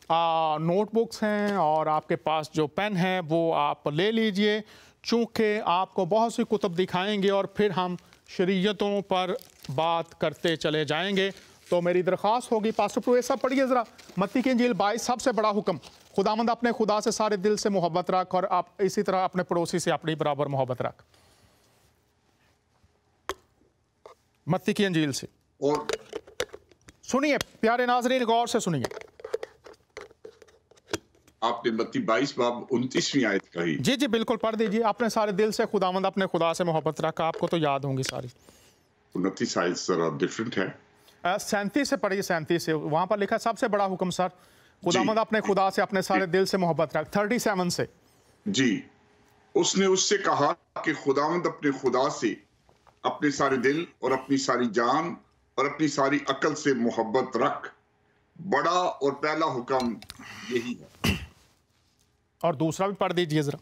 نوٹ بکس ہیں اور آپ کے پاس جو پین ہے وہ آپ لے لیجئے چونکہ آپ کو بہت سی کتب دکھائیں گے اور پھر ہم شریعتوں پر بات کرتے چلے جائیں گے تو میری درخواست ہوگی پاسٹر پرو یہ سب پڑھیے ذرا متی کی انجیل بائیس سب سے بڑا حکم خدا مند اپنے خدا سے سارے دل سے محبت رکھ اور آپ اسی طرح اپنے پڑوسی سے اپنی برابر محبت رکھ متی کی انجیل سے سنیے پیارے ناظرین غور سے سنیے آپ نے متی بائیس باب انتیسویں آیت کہی جی جی بالکل پڑھ دیجئے آپ نے سارے دل سے خدا مند اپنے خدا سے محبت رکھا آپ کو تو یاد ہوں گی ساری انتیس آیت ذرا ڈیفرنٹ ہے سینتی سے پڑھیے سینتی سے وہاں پر لکھا سب سے بڑا حکم سر خدا مند جی۔ اپنے خدا سے اپنے سارے جی۔ دل سے محبت رکھ تھرٹی سیون سے جی اس نے اس سے کہا کہ خدا مند اپنے خدا سے اپنے سارے دل اور اپنی ساری جان اور اپنی ساری عقل سے محبت رکھ بڑا اور پہلا حکم یہی ہے اور دوسرا بھی پڑھ دیجئے ذرا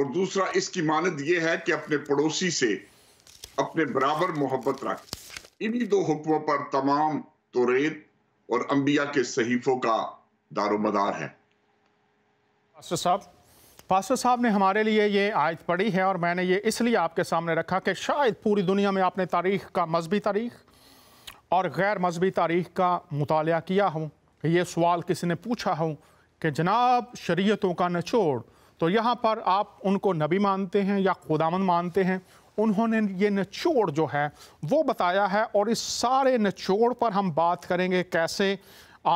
اور دوسرا اس کی ماند یہ ہے کہ اپنے پڑوسی سے اپنے برابر محبت رکھ انہی دو حکموں پر تمام توریت اور انبیاء کے صحیفوں کا دار و مدار ہے پاسٹر پاسٹر صاحب صاحب نے ہمارے لیے یہ آیت پڑھی ہے اور میں نے یہ اس لیے آپ کے سامنے رکھا کہ شاید پوری دنیا میں آپ نے تاریخ کا مذہبی تاریخ اور غیر مذہبی تاریخ کا مطالعہ کیا ہوں یہ سوال کسی نے پوچھا ہوں کہ جناب شریعتوں کا نچوڑ تو یہاں پر آپ ان کو نبی مانتے ہیں یا خوداون مانتے ہیں انہوں نے یہ نچوڑ جو ہے وہ بتایا ہے اور اس سارے نچوڑ پر ہم بات کریں گے کیسے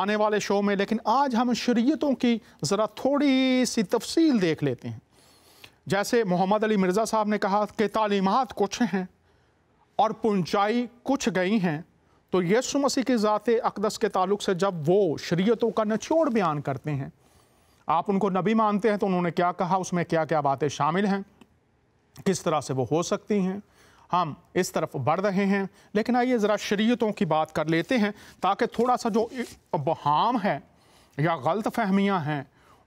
آنے والے شو میں لیکن آج ہم شریعتوں کی ذرا تھوڑی سی تفصیل دیکھ لیتے ہیں جیسے محمد علی مرزا صاحب نے کہا کہ تعلیمات کچھ ہیں اور پنچائی کچھ گئی ہیں تو یسو مسیح کی ذات اقدس کے تعلق سے جب وہ شریعتوں کا نچوڑ بیان کرتے ہیں آپ ان کو نبی مانتے ہیں تو انہوں نے کیا کہا اس میں کیا کیا باتیں شامل ہیں کس طرح سے وہ ہو سکتی ہیں ہم اس طرف بڑھ رہے ہیں لیکن آئیے ذرا شریعتوں کی بات کر لیتے ہیں تاکہ تھوڑا سا جو ابہام ہے یا غلط فہمیاں ہیں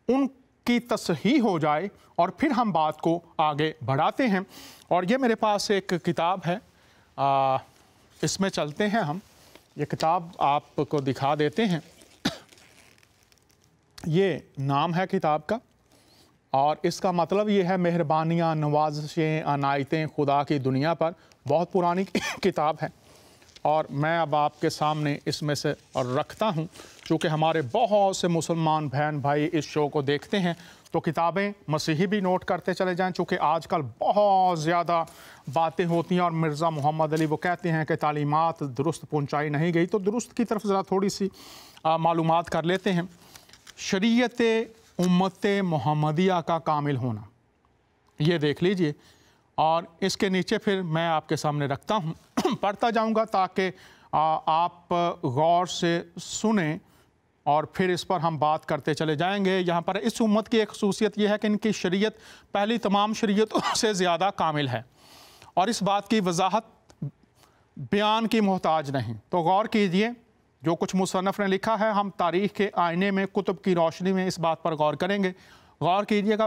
ان کی تصحیح ہو جائے اور پھر ہم بات کو آگے بڑھاتے ہیں اور یہ میرے پاس ایک کتاب ہے اس میں چلتے ہیں ہم یہ کتاب آپ کو دکھا دیتے ہیں یہ نام ہے کتاب کا اور اس کا مطلب یہ ہے مہربانیاں نوازشیں عنایتیں خدا کی دنیا پر بہت پرانی کتاب ہے اور میں اب آپ کے سامنے اس میں سے رکھتا ہوں چونکہ ہمارے بہت سے مسلمان بہن بھائی اس شو کو دیکھتے ہیں تو کتابیں مسیحی بھی نوٹ کرتے چلے جائیں چونکہ آج کل بہت زیادہ باتیں ہوتی ہیں اور مرزا محمد علی وہ کہتے ہیں کہ تعلیمات درست پہنچائی نہیں گئی تو درست کی طرف ذرا تھوڑی سی معلومات کر لیتے ہیں شریعت امت محمدیہ کا کامل ہونا یہ دیکھ لیجئے اور اس کے نیچے پھر میں آپ کے سامنے رکھتا ہوں *clears throat* پڑھتا جاؤں گا تاکہ آپ غور سے سنیں اور پھر اس پر ہم بات کرتے چلے جائیں گے یہاں پر اس امت کی ایک خصوصیت یہ ہے کہ ان کی شریعت پہلی تمام شریعتوں *laughs* سے زیادہ کامل ہے اور اس بات کی وضاحت بیان کی محتاج نہیں تو غور کیجئے جو کچھ مصنف نے لکھا ہے ہم تاریخ کے آئینے میں کتب کی روشنی میں اس بات پر غور کریں گے غور کیجئے گا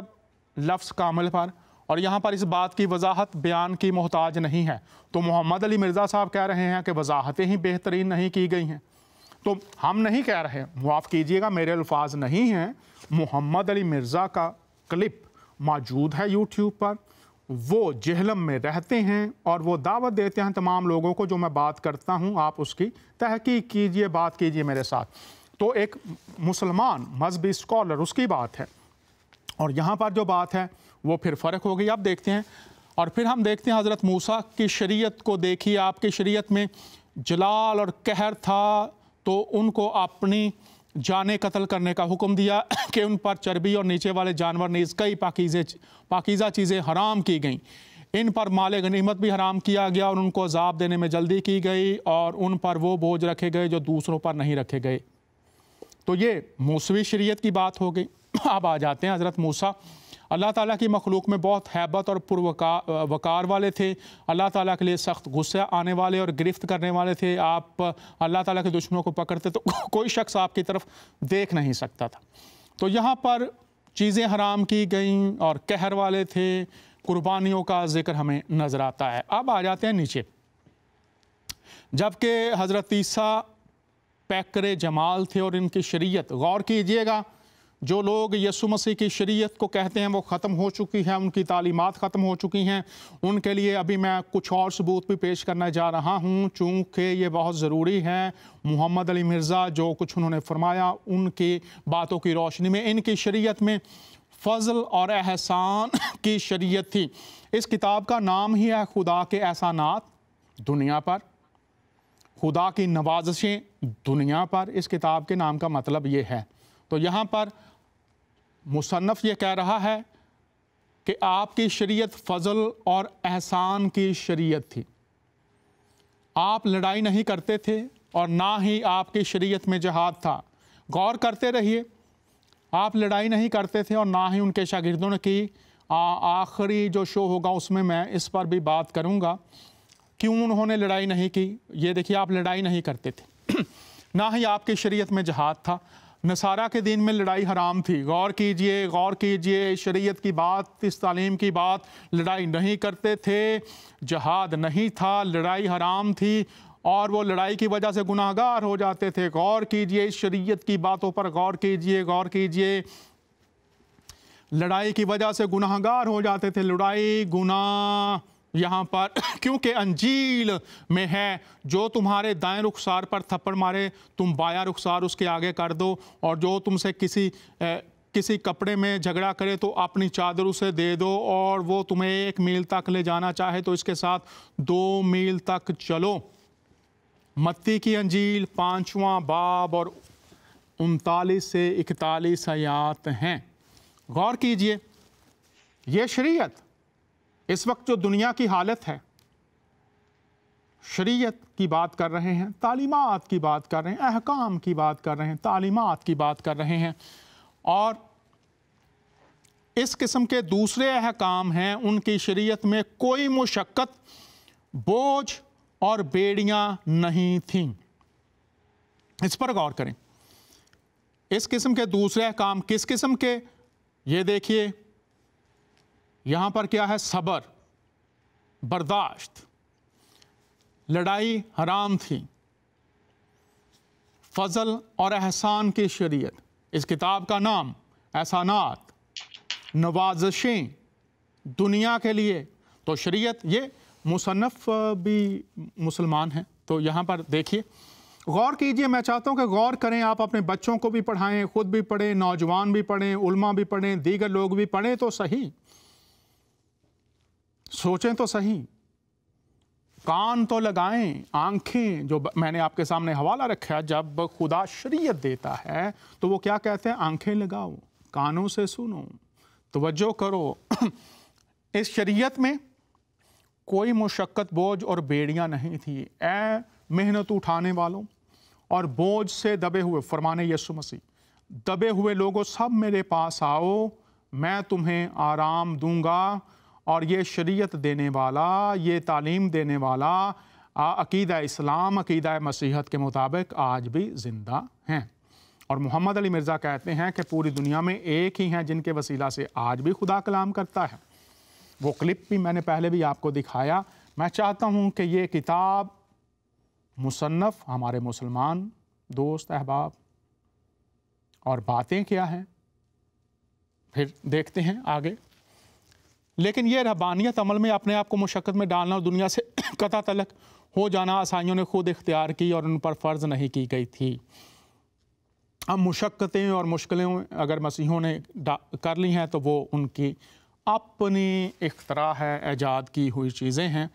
لفظ کامل پر اور یہاں پر اس بات کی وضاحت بیان کی محتاج نہیں ہے تو محمد علی مرزا صاحب کہہ رہے ہیں کہ وضاحتیں ہی بہترین نہیں کی گئی ہیں تو ہم نہیں کہہ رہے معاف کیجئے گا میرے الفاظ نہیں ہیں محمد علی مرزا کا کلپ موجود ہے یوٹیوب پر وہ جہلم میں رہتے ہیں اور وہ دعوت دیتے ہیں تمام لوگوں کو جو میں بات کرتا ہوں آپ اس کی تحقیق کیجئے بات کیجئے میرے ساتھ تو ایک مسلمان مذہبی اسکالر اس کی بات ہے اور یہاں پر جو بات ہے وہ پھر فرق ہو گئی آپ دیکھتے ہیں اور پھر ہم دیکھتے ہیں حضرت موسیٰ کی شریعت کو دیکھیے آپ کی شریعت میں جلال اور قہر تھا تو ان کو اپنی جانے قتل کرنے کا حکم دیا *coughs* کہ ان پر چربی اور نیچے والے جانور نیز کئی پاکیزے پاکیزہ چیزیں حرام کی گئیں ان پر مال غنیمت بھی حرام کیا گیا اور ان کو عذاب دینے میں جلدی کی گئی اور ان پر وہ بوجھ رکھے گئے جو دوسروں پر نہیں رکھے گئے تو یہ موسوی شریعت کی بات ہو گئی *coughs* اب آ جاتے ہیں حضرت موسیٰ اللہ تعالیٰ کی مخلوق میں بہت حیبت اور پروکار وقار والے تھے اللہ تعالیٰ کے لیے سخت غصہ آنے والے اور گرفت کرنے والے تھے آپ اللہ تعالیٰ کے دشمنوں کو پکڑتے تو *laughs* کوئی شخص آپ کی طرف دیکھ نہیں سکتا تھا تو یہاں پر چیزیں حرام کی گئیں اور قہر والے تھے قربانیوں کا ذکر ہمیں نظر آتا ہے اب آ جاتے ہیں نیچے جب کہ حضرت پیکر جمال تھے اور ان کی شریعت غور کیجئے گا جو لوگ یسو مسیح کی شریعت کو کہتے ہیں وہ ختم ہو چکی ہیں ان کی تعلیمات ختم ہو چکی ہیں ان کے لیے ابھی میں کچھ اور ثبوت بھی پیش کرنا جا رہا ہوں چونکہ یہ بہت ضروری ہے محمد علی مرزا جو کچھ انہوں نے فرمایا ان کی باتوں کی روشنی میں ان کی شریعت میں فضل اور احسان *coughs* کی شریعت تھی اس کتاب کا نام ہی ہے خدا کے احسانات دنیا پر خدا کی نوازشیں دنیا پر اس کتاب کے نام کا مطلب یہ ہے تو یہاں پر مصنف یہ کہہ رہا ہے کہ آپ کی شریعت فضل اور احسان کی شریعت تھی آپ لڑائی نہیں کرتے تھے اور نہ ہی آپ کی شریعت میں جہاد تھا غور کرتے رہیے آپ لڑائی نہیں کرتے تھے اور نہ ہی ان کے شاگردوں نے کی آخری جو شو ہوگا اس میں میں اس پر بھی بات کروں گا کیوں انہوں نے لڑائی نہیں کی یہ دیکھیے آپ لڑائی نہیں کرتے تھے *clears throat* نہ ہی آپ کی شریعت میں جہاد تھا نصارہ کے دین میں لڑائی حرام تھی غور کیجئے غور کیجئے شریعت کی بات اس تعلیم کی بات لڑائی نہیں کرتے تھے جہاد نہیں تھا لڑائی حرام تھی اور وہ لڑائی کی وجہ سے گناہ گار ہو جاتے تھے غور کیجئے شریعت کی باتوں پر غور کیجئے غور کیجئے لڑائی کی وجہ سے گناہ گار ہو جاتے تھے لڑائی گناہ یہاں پر *coughs* کیونکہ انجیل میں ہے جو تمہارے دائیں رخسار پر تھپڑ مارے تم بایا رخسار اس کے آگے کر دو اور جو تم سے کسی کسی کپڑے میں جھگڑا کرے تو اپنی چادر اسے دے دو اور وہ تمہیں ایک میل تک لے جانا چاہے تو اس کے ساتھ دو میل تک چلو متی کی انجیل پانچواں باب اور انتالیس سے اکتالیس آیات ہیں غور کیجئے یہ شریعت اس وقت جو دنیا کی حالت ہے شریعت کی بات کر رہے ہیں تعلیمات کی بات کر رہے ہیں احکام کی بات کر رہے ہیں تعلیمات کی بات کر رہے ہیں اور اس قسم کے دوسرے احکام ہیں ان کی شریعت میں کوئی مشقت بوجھ اور بیڑیاں نہیں تھیں اس پر غور کریں اس قسم کے دوسرے احکام کس قسم کے یہ دیکھیے یہاں پر کیا ہے صبر برداشت لڑائی حرام تھی فضل اور احسان کی شریعت اس کتاب کا نام احسانات نوازشیں دنیا کے لیے تو شریعت یہ مصنف بھی مسلمان ہیں تو یہاں پر دیکھیے غور کیجئے میں چاہتا ہوں کہ غور کریں آپ اپنے بچوں کو بھی پڑھائیں خود بھی پڑھیں نوجوان بھی پڑھیں علماء بھی پڑھیں دیگر لوگ بھی پڑھیں تو صحیح سوچیں تو صحیح کان تو لگائیں آنکھیں جو میں نے آپ کے سامنے حوالہ رکھا جب خدا شریعت دیتا ہے تو وہ کیا کہتے ہیں آنکھیں لگاؤ کانوں سے سنو توجہ کرو *clears throat* اس شریعت میں کوئی مشقت بوجھ اور بیڑیاں نہیں تھی اے محنت اٹھانے والوں اور بوجھ سے دبے ہوئے فرمانے یسو مسیح دبے ہوئے لوگوں سب میرے پاس آؤ میں تمہیں آرام دوں گا اور یہ شریعت دینے والا یہ تعلیم دینے والا عقیدہ اسلام عقیدہ مسیحت کے مطابق آج بھی زندہ ہیں اور محمد علی مرزا کہتے ہیں کہ پوری دنیا میں ایک ہی ہیں جن کے وسیلہ سے آج بھی خدا کلام کرتا ہے وہ کلپ بھی میں نے پہلے بھی آپ کو دکھایا میں چاہتا ہوں کہ یہ کتاب مصنف ہمارے مسلمان دوست احباب اور باتیں کیا ہیں پھر دیکھتے ہیں آگے لیکن یہ رہبانیت عمل میں اپنے آپ کو مشقت میں ڈالنا اور دنیا سے *coughs* قطع تلق ہو جانا عیسائیوں نے خود اختیار کی اور ان پر فرض نہیں کی گئی تھی اب مشقتیں اور مشکلیں اگر مسیحوں نے کر لی ہیں تو وہ ان کی اپنی اختراع ہے ایجاد کی ہوئی چیزیں ہیں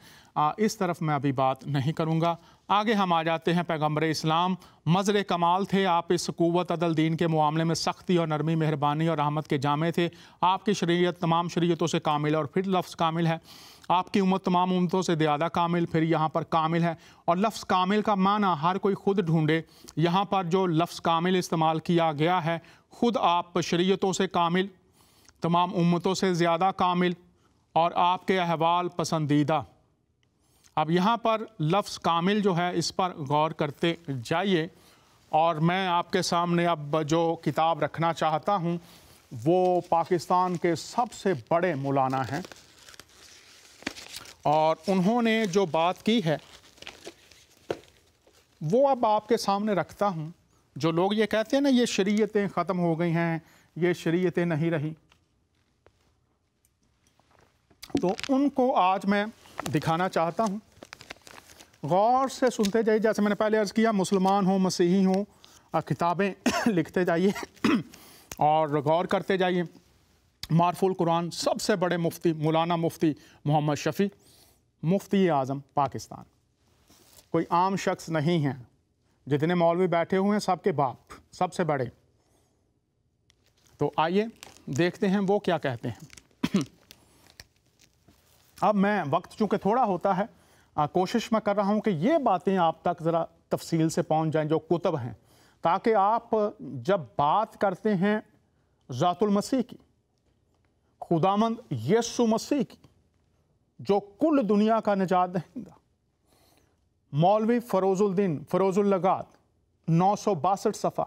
اس طرف میں ابھی بات نہیں کروں گا آگے ہم آ جاتے ہیں پیغمبر اسلام مضر کمال تھے آپ اس قوت عدل دین کے معاملے میں سختی اور نرمی مہربانی اور رحمت کے جامع تھے آپ کی شریعت تمام شریعتوں سے کامل اور پھر لفظ کامل ہے آپ کی امت تمام امتوں سے زیادہ کامل پھر یہاں پر کامل ہے اور لفظ کامل کا معنی ہر کوئی خود ڈھونڈے یہاں پر جو لفظ کامل استعمال کیا گیا ہے خود آپ شریعتوں سے کامل تمام امتوں سے زیادہ کامل اور آپ کے احوال پسندیدہ اب یہاں پر لفظ کامل جو ہے اس پر غور کرتے جائیے اور میں آپ کے سامنے اب جو کتاب رکھنا چاہتا ہوں وہ پاکستان کے سب سے بڑے مولانا ہیں اور انہوں نے جو بات کی ہے وہ اب آپ کے سامنے رکھتا ہوں جو لوگ یہ کہتے ہیں نا یہ شریعتیں ختم ہو گئی ہیں یہ شریعتیں نہیں رہی تو ان کو آج میں دکھانا چاہتا ہوں غور سے سنتے جائیے جیسے میں نے پہلے عرض کیا مسلمان ہوں مسیحی ہوں کتابیں *clears throat* لکھتے جائیے *clears throat* اور غور کرتے جائیے معرف القرآن سب سے بڑے مفتی مولانا مفتی محمد شفیع مفتی اعظم پاکستان کوئی عام شخص نہیں ہے جتنے مولوی بیٹھے ہوئے ہیں سب کے باپ سب سے بڑے تو آئیے دیکھتے ہیں وہ کیا کہتے ہیں اب میں وقت چونکہ تھوڑا ہوتا ہے کوشش میں کر رہا ہوں کہ یہ باتیں آپ تک ذرا تفصیل سے پہنچ جائیں جو کتب ہیں تاکہ آپ جب بات کرتے ہیں ذات المسیح کی خدامند یسو مسیح کی جو کل دنیا کا نجات دہیں گا مولوی فروز الدین فروز اللغات نو سو باسٹھ صفحہ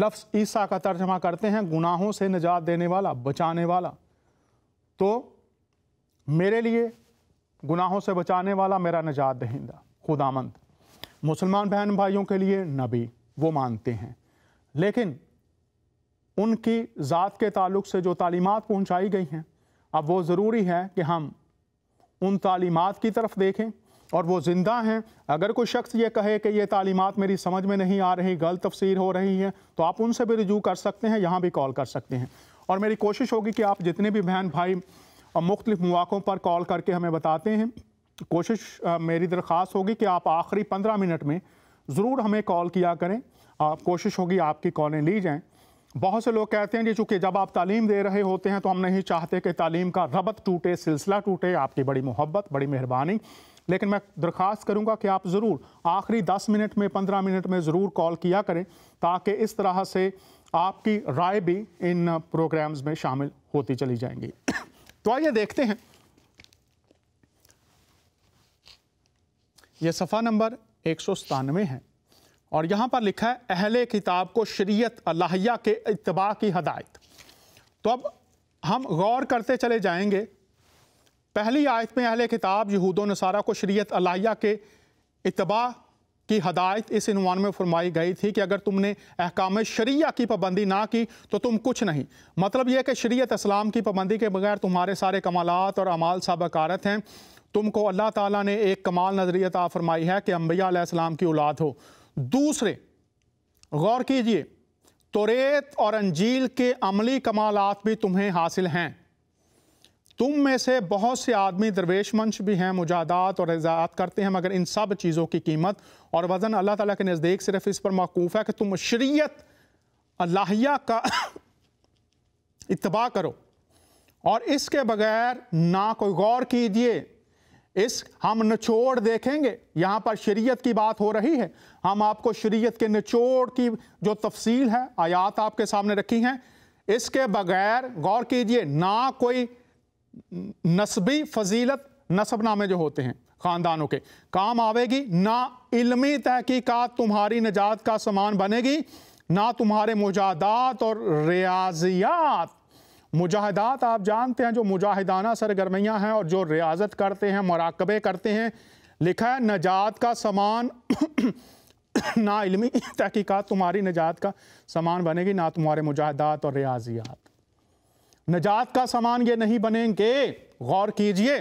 لفظ عیسیٰ کا ترجمہ کرتے ہیں گناہوں سے نجات دینے والا بچانے والا تو میرے لیے گناہوں سے بچانے والا میرا نجات دہندہ خدا مند مسلمان بہن بھائیوں کے لیے نبی وہ مانتے ہیں لیکن ان کی ذات کے تعلق سے جو تعلیمات پہنچائی گئی ہیں اب وہ ضروری ہے کہ ہم ان تعلیمات کی طرف دیکھیں اور وہ زندہ ہیں اگر کوئی شخص یہ کہے کہ یہ تعلیمات میری سمجھ میں نہیں آ رہی غلط تفسیر ہو رہی ہے تو آپ ان سے بھی رجوع کر سکتے ہیں یہاں بھی کال کر سکتے ہیں اور میری کوشش ہوگی کہ آپ جتنے بھی بہن بھائی مختلف مواقعوں پر کال کر کے ہمیں بتاتے ہیں کوشش میری درخواست ہوگی کہ آپ آخری پندرہ منٹ میں ضرور ہمیں کال کیا کریں کوشش ہوگی آپ کی کالیں لی جائیں بہت سے لوگ کہتے ہیں کہ چونکہ جب آپ تعلیم دے رہے ہوتے ہیں تو ہم نہیں چاہتے کہ تعلیم کا ربط ٹوٹے سلسلہ ٹوٹے آپ کی بڑی محبت بڑی مہربانی لیکن میں درخواست کروں گا کہ آپ ضرور آخری دس منٹ میں پندرہ منٹ میں ضرور کال کیا کریں تاکہ اس طرح سے آپ کی رائے بھی ان پروگرامز میں شامل ہوتی چلی جائیں گی تو آئیے دیکھتے ہیں یہ صفحہ نمبر ایک سو ستانوے ہے اور یہاں پر لکھا ہے اہل کتاب کو شریعت اللہیہ کے اتباع کی ہدایت تو اب ہم غور کرتے چلے جائیں گے پہلی آیت میں اہل کتاب یہود و نصارہ کو شریعت اللہیہ کے اتباع کی ہدایت اس عنوان میں فرمائی گئی تھی کہ اگر تم نے احکام شریعہ کی پابندی نہ کی تو تم کچھ نہیں مطلب یہ کہ شریعت اسلام کی پابندی کے بغیر تمہارے سارے کمالات اور عمال سابقارت ہیں تم کو اللہ تعالیٰ نے ایک کمال نظریت آ فرمائی ہے کہ انبیاء علیہ السلام کی اولاد ہو دوسرے غور کیجئے توریت اور انجیل کے عملی کمالات بھی تمہیں حاصل ہیں تم میں سے بہت سے آدمی درویش منش بھی ہیں مجادات اور اجاعت کرتے ہیں مگر ان سب چیزوں کی قیمت اور وزن اللہ تعالیٰ کے نزدیک صرف اس پر موقوف ہے کہ تم شریعت اللہیہ کا *coughs* اتباع کرو اور اس کے بغیر نہ کوئی غور کیجیے اس ہم نچوڑ دیکھیں گے یہاں پر شریعت کی بات ہو رہی ہے ہم آپ کو شریعت کے نچوڑ کی جو تفصیل ہے آیات آپ کے سامنے رکھی ہیں اس کے بغیر غور کیجیے نہ کوئی نسبی فضیلت نصب نامے جو ہوتے ہیں خاندانوں کے کام آوے گی نہ علمی تحقیقات تمہاری نجات کا سامان بنے گی نہ تمہارے مجاہدات اور ریاضیات مجاہدات آپ جانتے ہیں جو مجاہدانہ سرگرمیاں ہیں اور جو ریاضت کرتے ہیں مراقبے کرتے ہیں لکھا ہے نجات کا سامان نہ علمی تحقیقات تمہاری نجات کا سامان بنے گی نہ تمہارے مجاہدات اور ریاضیات نجات کا سامان یہ نہیں بنیں گے غور کیجئے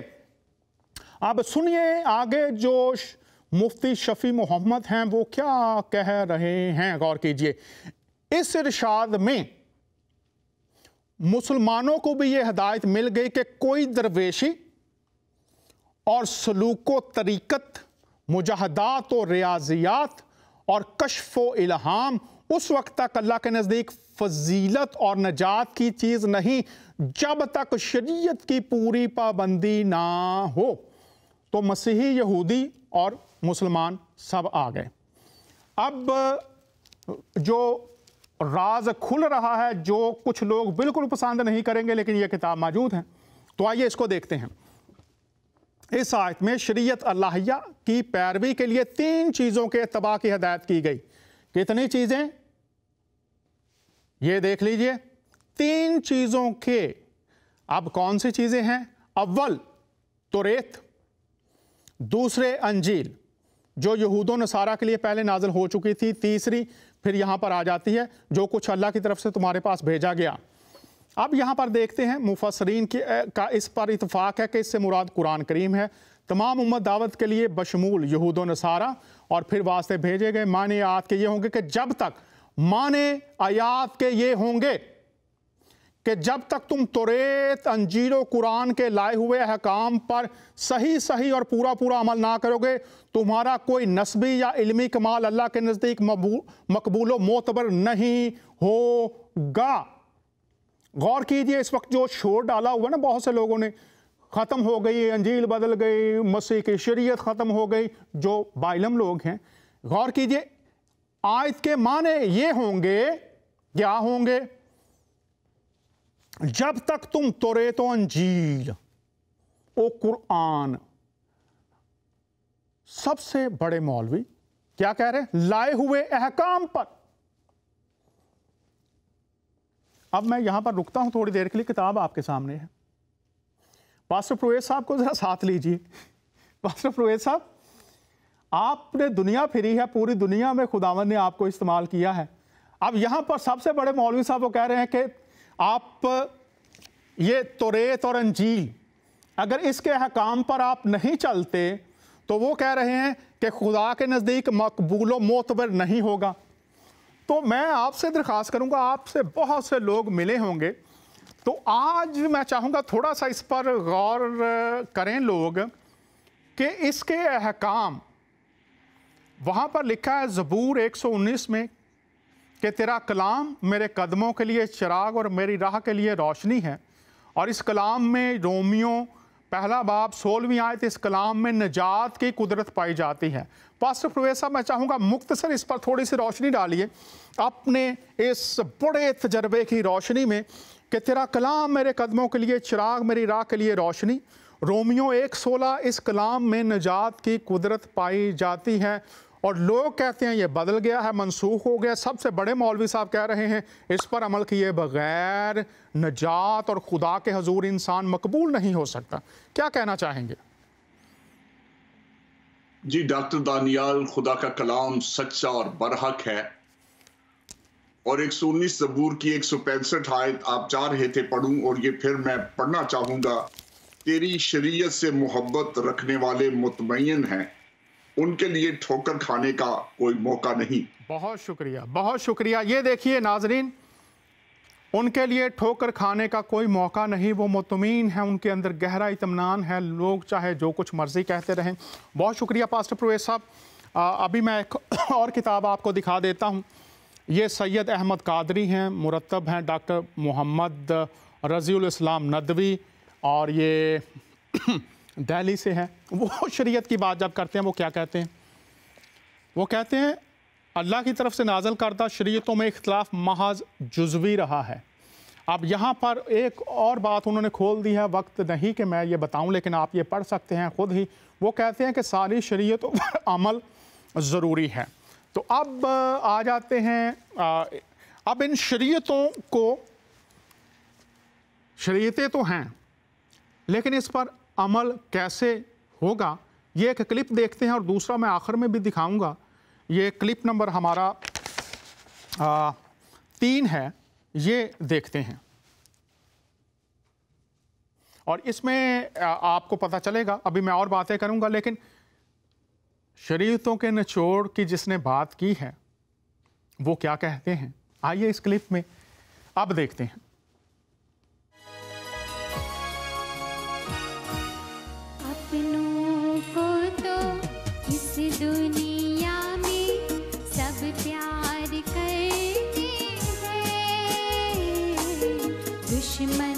اب سنیے آگے جو مفتی شفیع محمد ہیں وہ کیا کہہ رہے ہیں غور کیجئے اس ارشاد میں مسلمانوں کو بھی یہ ہدایت مل گئی کہ کوئی درویشی اور سلوک و طریقت مجاہدات و ریاضیات اور کشف و الہام اس وقت تک اللہ کے نزدیک فضیلت اور نجات کی چیز نہیں جب تک شریعت کی پوری پابندی نہ ہو تو مسیحی یہودی اور مسلمان سب آ گئے اب جو راز کھل رہا ہے جو کچھ لوگ بالکل پسند نہیں کریں گے لیکن یہ کتاب موجود ہے تو آئیے اس کو دیکھتے ہیں اس آیت میں شریعت اللہیہ کی پیروی کے لیے تین چیزوں کے اتباع کی ہدایت کی گئی کتنی چیزیں یہ دیکھ لیجئے تین چیزوں کے اب کون سی چیزیں ہیں اول توریت دوسرے انجیل جو یہود و نصارہ کے لیے پہلے نازل ہو چکی تھی تیسری پھر یہاں پر آ جاتی ہے جو کچھ اللہ کی طرف سے تمہارے پاس بھیجا گیا اب یہاں پر دیکھتے ہیں مفسرین کی کا اس پر اتفاق ہے کہ اس سے مراد قرآن کریم ہے تمام امت دعوت کے لیے بشمول یہود و نصارہ اور پھر واسطے بھیجے گئے معنی آت کے یہ ہوں گے کہ جب تک معنی آیات کے یہ ہوں گے کہ جب تک تم توریت انجیر و قرآن کے لائے ہوئے حکام پر صحیح صحیح اور پورا پورا عمل نہ کرو گے تمہارا کوئی نسبی یا علمی کمال اللہ کے نزدیک مقبول و معتبر نہیں ہوگا غور کیجئے اس وقت جو شور ڈالا ہوا نا بہت سے لوگوں نے ختم ہو گئی انجیل بدل گئی مسیح کی شریعت ختم ہو گئی جو بائلم لوگ ہیں غور کیجئے آیت کے معنی یہ ہوں گے کیا ہوں گے جب تک تم تورے تو انجیل او قرآن سب سے بڑے مولوی کیا کہہ رہے لائے ہوئے احکام پر اب میں یہاں پر رکتا ہوں تھوڑی دیر کے لیے کتاب آپ کے سامنے ہے پاسٹر پرویز صاحب کو ذرا ساتھ لیجیے پاسٹر پرویز صاحب آپ نے دنیا پھری ہے پوری دنیا میں خداون نے آپ کو استعمال کیا ہے اب یہاں پر سب سے بڑے مولوی صاحب وہ کہہ رہے ہیں کہ آپ یہ توریت اور انجیل اگر اس کے حکام پر آپ نہیں چلتے تو وہ کہہ رہے ہیں کہ خدا کے نزدیک مقبول و معتبر نہیں ہوگا تو میں آپ سے درخواست کروں گا آپ سے بہت سے لوگ ملے ہوں گے تو آج میں چاہوں گا تھوڑا سا اس پر غور کریں لوگ کہ اس کے احکام وہاں پر لکھا ہے زبور ایک سو انیس میں کہ تیرا کلام میرے قدموں کے لیے چراغ اور میری راہ کے لیے روشنی ہے اور اس کلام میں رومیوں پہلا باب سولویں آئے تھے اس کلام میں نجات کی قدرت پائی جاتی ہے پاسٹر پرویز صاحب میں چاہوں گا مختصر اس پر تھوڑی سی روشنی ڈالیے اپنے اس بڑے تجربے کی روشنی میں کہ تیرا کلام میرے قدموں کے لیے چراغ میری راہ کے لیے روشنی رومیوں ایک سولہ اس کلام میں نجات کی قدرت پائی جاتی ہے اور لوگ کہتے ہیں یہ بدل گیا ہے منسوخ ہو گیا سب سے بڑے مولوی صاحب کہہ رہے ہیں اس پر عمل کیے بغیر نجات اور خدا کے حضور انسان مقبول نہیں ہو سکتا کیا کہنا چاہیں گے جی ڈاکٹر دانیال خدا کا کلام سچا اور برحق ہے اور ایک سو انیس زبور کی ایک سو پینسٹھ آیت آپ چاہ رہے تھے پڑھوں اور یہ پھر میں پڑھنا چاہوں گا تیری شریعت سے محبت رکھنے والے مطمئن ہیں ان کے لیے ٹھوکر کھانے کا کوئی موقع نہیں بہت شکریہ بہت شکریہ یہ دیکھیے ناظرین ان کے لیے ٹھوکر کھانے کا کوئی موقع نہیں وہ مطمئن ہیں ان کے اندر گہرا اطمینان ہے لوگ چاہے جو کچھ مرضی کہتے رہیں بہت شکریہ پاسٹر پرویز صاحب ابھی میں ایک اور کتاب آپ کو دکھا دیتا ہوں یہ سید احمد قادری ہیں مرتب ہیں ڈاکٹر محمد رضی الاسلام ندوی اور یہ دہلی سے ہیں وہ شریعت کی بات جب کرتے ہیں وہ کیا کہتے ہیں وہ کہتے ہیں اللہ کی طرف سے نازل کردہ شریعتوں میں اختلاف محض جزوی رہا ہے اب یہاں پر ایک اور بات انہوں نے کھول دی ہے وقت نہیں کہ میں یہ بتاؤں لیکن آپ یہ پڑھ سکتے ہیں خود ہی وہ کہتے ہیں کہ ساری شریعتوں پر عمل ضروری ہے تو اب آ جاتے ہیں اب ان شریعتوں کو شریعتیں تو ہیں لیکن اس پر عمل کیسے ہوگا یہ ایک کلپ دیکھتے ہیں اور دوسرا میں آخر میں بھی دکھاؤں گا یہ کلپ نمبر ہمارا تین ہے یہ دیکھتے ہیں اور اس میں آپ کو پتہ چلے گا ابھی میں اور باتیں کروں گا لیکن شریعتوں کے نچوڑ کی جس نے بات کی ہے وہ کیا کہتے ہیں آئیے اس کلپ میں اب دیکھتے ہیں she made.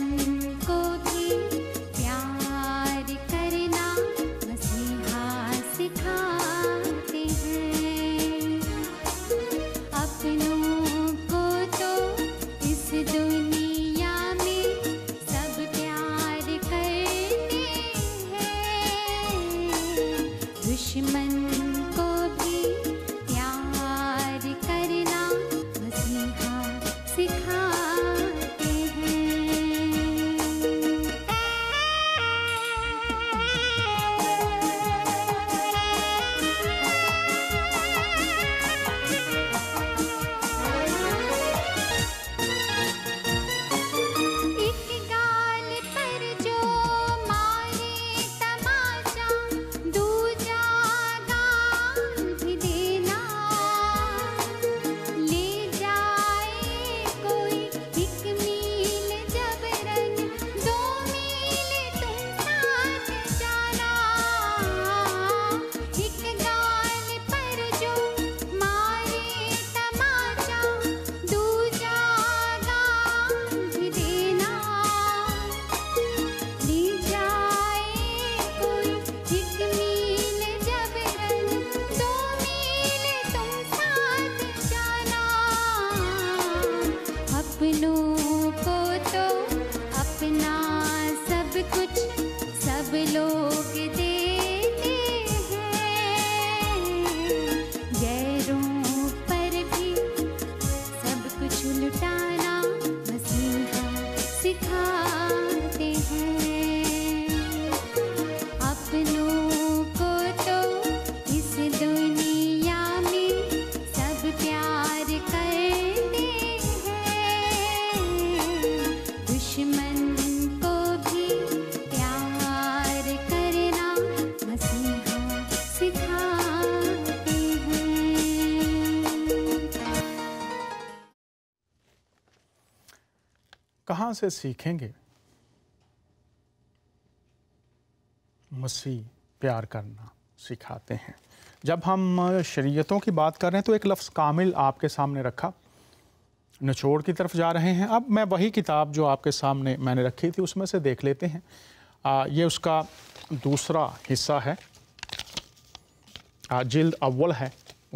سے سیکھیں گے مسیح پیار کرنا سکھاتے ہیں جب ہم شریعتوں کی بات کر رہے ہیں تو ایک لفظ کامل آپ کے سامنے رکھا نچوڑ کی طرف جا رہے ہیں اب میں وہی کتاب جو آپ کے سامنے میں نے رکھی تھی اس میں سے دیکھ لیتے ہیں آ, یہ اس کا دوسرا حصہ ہے آ, جلد اول ہے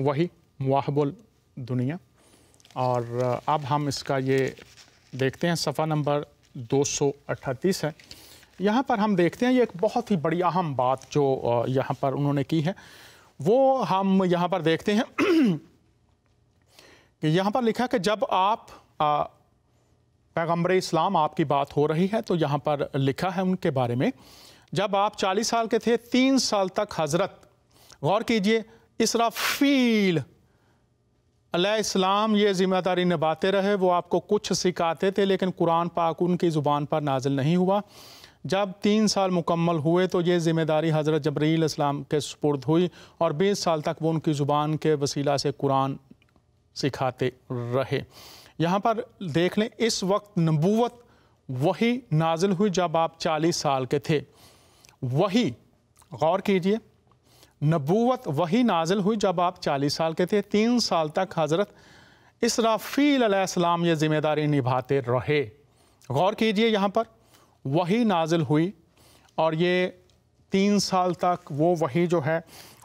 وہی مواحب الدنیا اور آ, اب ہم اس کا یہ دیکھتے ہیں صفحہ نمبر دو سو اٹھتیس ہے یہاں پر ہم دیکھتے ہیں یہ ایک بہت ہی بڑی اہم بات جو یہاں پر انہوں نے کی ہے وہ ہم یہاں پر دیکھتے ہیں کہ یہاں پر لکھا کہ جب آپ پیغمبر اسلام آپ کی بات ہو رہی ہے تو یہاں پر لکھا ہے ان کے بارے میں جب آپ چالیس سال کے تھے تین سال تک حضرت غور کیجئے اسرافیل فیل علیہ السلام یہ ذمہ داری نباتے رہے وہ آپ کو کچھ سکھاتے تھے لیکن قرآن پاک ان کی زبان پر نازل نہیں ہوا جب تین سال مکمل ہوئے تو یہ ذمہ داری حضرت جبریل اسلام کے سپرد ہوئی اور بیس سال تک وہ ان کی زبان کے وسیلہ سے قرآن سکھاتے رہے یہاں پر دیکھ لیں اس وقت نبوت وہی نازل ہوئی جب آپ چالیس سال کے تھے وہی غور کیجئے نبوت وہی نازل ہوئی جب آپ چالیس سال کے تھے تین سال تک حضرت اسرافیل علیہ السلام یہ ذمہ داری نبھاتے رہے غور کیجئے یہاں پر وہی نازل ہوئی اور یہ تین سال تک وہ وہی جو ہے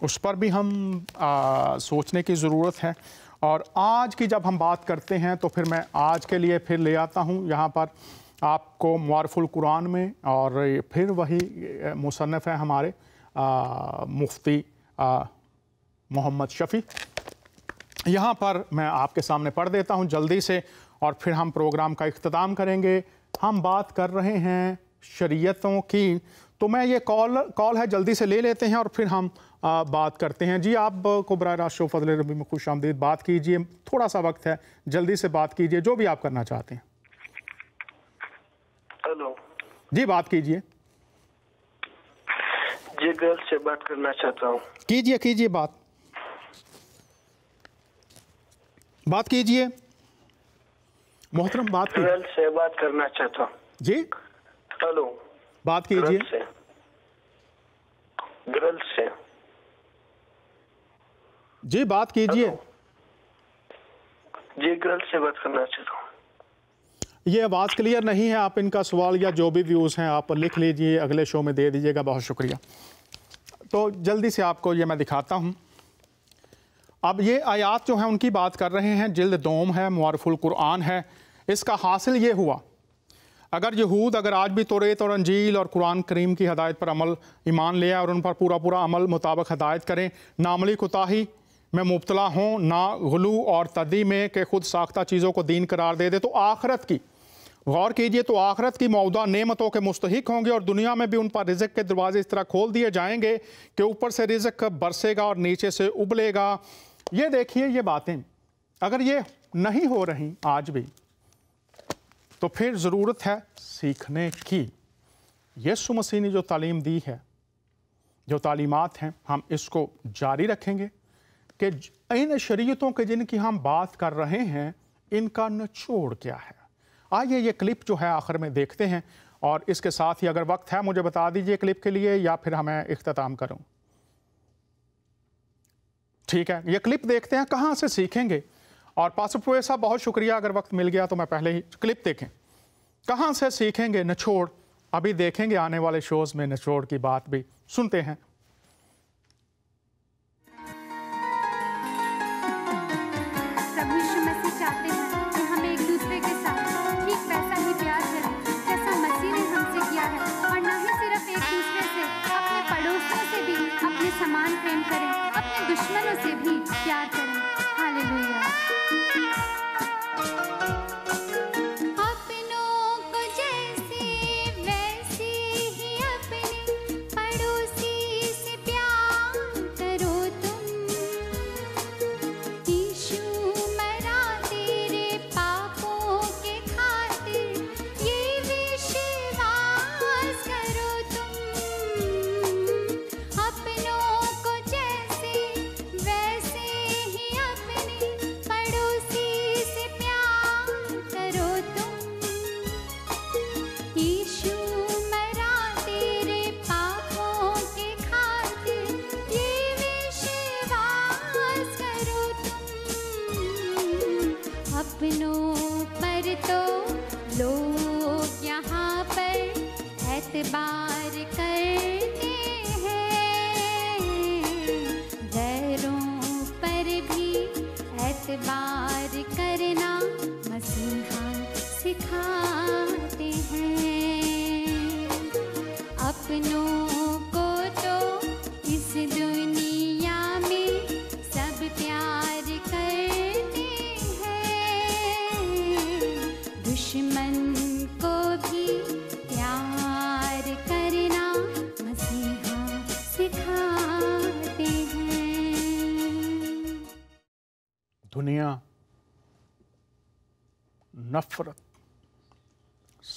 اس پر بھی ہم سوچنے کی ضرورت ہے اور آج کی جب ہم بات کرتے ہیں تو پھر میں آج کے لیے پھر لے آتا ہوں یہاں پر آپ کو معرف القرآن میں اور پھر وہی مصنف ہیں ہمارے مفتی محمد شفیع یہاں پر میں آپ کے سامنے پڑھ دیتا ہوں جلدی سے اور پھر ہم پروگرام کا اختتام کریں گے ہم بات کر رہے ہیں شریعتوں کی تو میں یہ کال کال ہے جلدی سے لے لیتے ہیں اور پھر ہم بات کرتے ہیں جی آپ کو براہ شو فضل ربی خوش آمدید بات کیجئے تھوڑا سا وقت ہے جلدی سے بات کیجئے جو بھی آپ کرنا چاہتے ہیں ہلو جی بات کیجئے جی گرل سے بات کرنا چاہتا ہوں کیجیے کیجئے بات بات کیجیے محترم سے بات کرنا چاہتا ہوں جی ہلو بات کیجیے گرل سے جی بات کیجیے جی گرل سے بات کرنا چاہتا ہوں یہ آواز کلیئر نہیں ہے آپ ان کا سوال یا جو بھی ویوز ہیں آپ لکھ لیجیے اگلے شو میں دے دیجیے گا بہت شکریہ تو جلدی سے آپ کو یہ میں دکھاتا ہوں اب یہ آیات جو ہیں ان کی بات کر رہے ہیں جلد دوم ہے معارف القرآن ہے اس کا حاصل یہ ہوا اگر یہود اگر آج بھی توریت اور انجیل اور قرآن کریم کی ہدایت پر عمل ایمان لے اور ان پر پورا پورا عمل مطابق ہدایت کریں ناملی عملی کتا میں مبتلا ہوں نہ غلو اور تدی میں کہ خود ساختہ چیزوں کو دین قرار دے دے تو آخرت کی غور کیجئے تو آخرت کی مودا نعمتوں کے مستحق ہوں گے اور دنیا میں بھی ان پر رزق کے دروازے اس طرح کھول دیے جائیں گے کہ اوپر سے رزق برسے گا اور نیچے سے ابلے گا یہ دیکھیے یہ باتیں اگر یہ نہیں ہو رہی آج بھی تو پھر ضرورت ہے سیکھنے کی یسو مسیح نے جو تعلیم دی ہے جو تعلیمات ہیں ہم اس کو جاری رکھیں گے کہ ان شریعتوں کے جن کی ہم بات کر رہے ہیں ان کا نچوڑ کیا ہے آئیے یہ کلپ جو ہے آخر میں دیکھتے ہیں اور اس کے ساتھ ہی اگر وقت ہے مجھے بتا دیجئے کلپ کے لیے یا پھر ہمیں اختتام کروں ٹھیک ہے یہ کلپ دیکھتے ہیں کہاں سے سیکھیں گے اور پاسپوائے صاحب بہت شکریہ اگر وقت مل گیا تو میں پہلے ہی کلپ دیکھیں کہاں سے سیکھیں گے نچوڑ ابھی دیکھیں گے آنے والے شوز میں نچوڑ کی بات بھی سنتے ہیں اپنوں پر تو لوگ یہاں پر اعتبار کر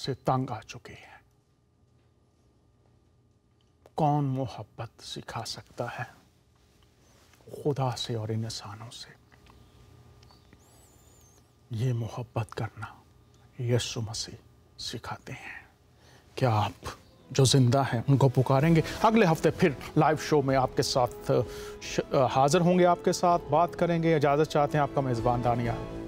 سے تنگ آ چکے ہیں کون محبت سکھا سکتا ہے خدا سے اور انسانوں سے یہ محبت کرنا یسو مسیح سکھاتے ہیں کیا آپ جو زندہ ہیں ان کو پکاریں گے اگلے ہفتے پھر لائیو شو میں آپ کے ساتھ حاضر ہوں گے آپ کے ساتھ بات کریں گے اجازت چاہتے ہیں آپ کا میزبان دانیہ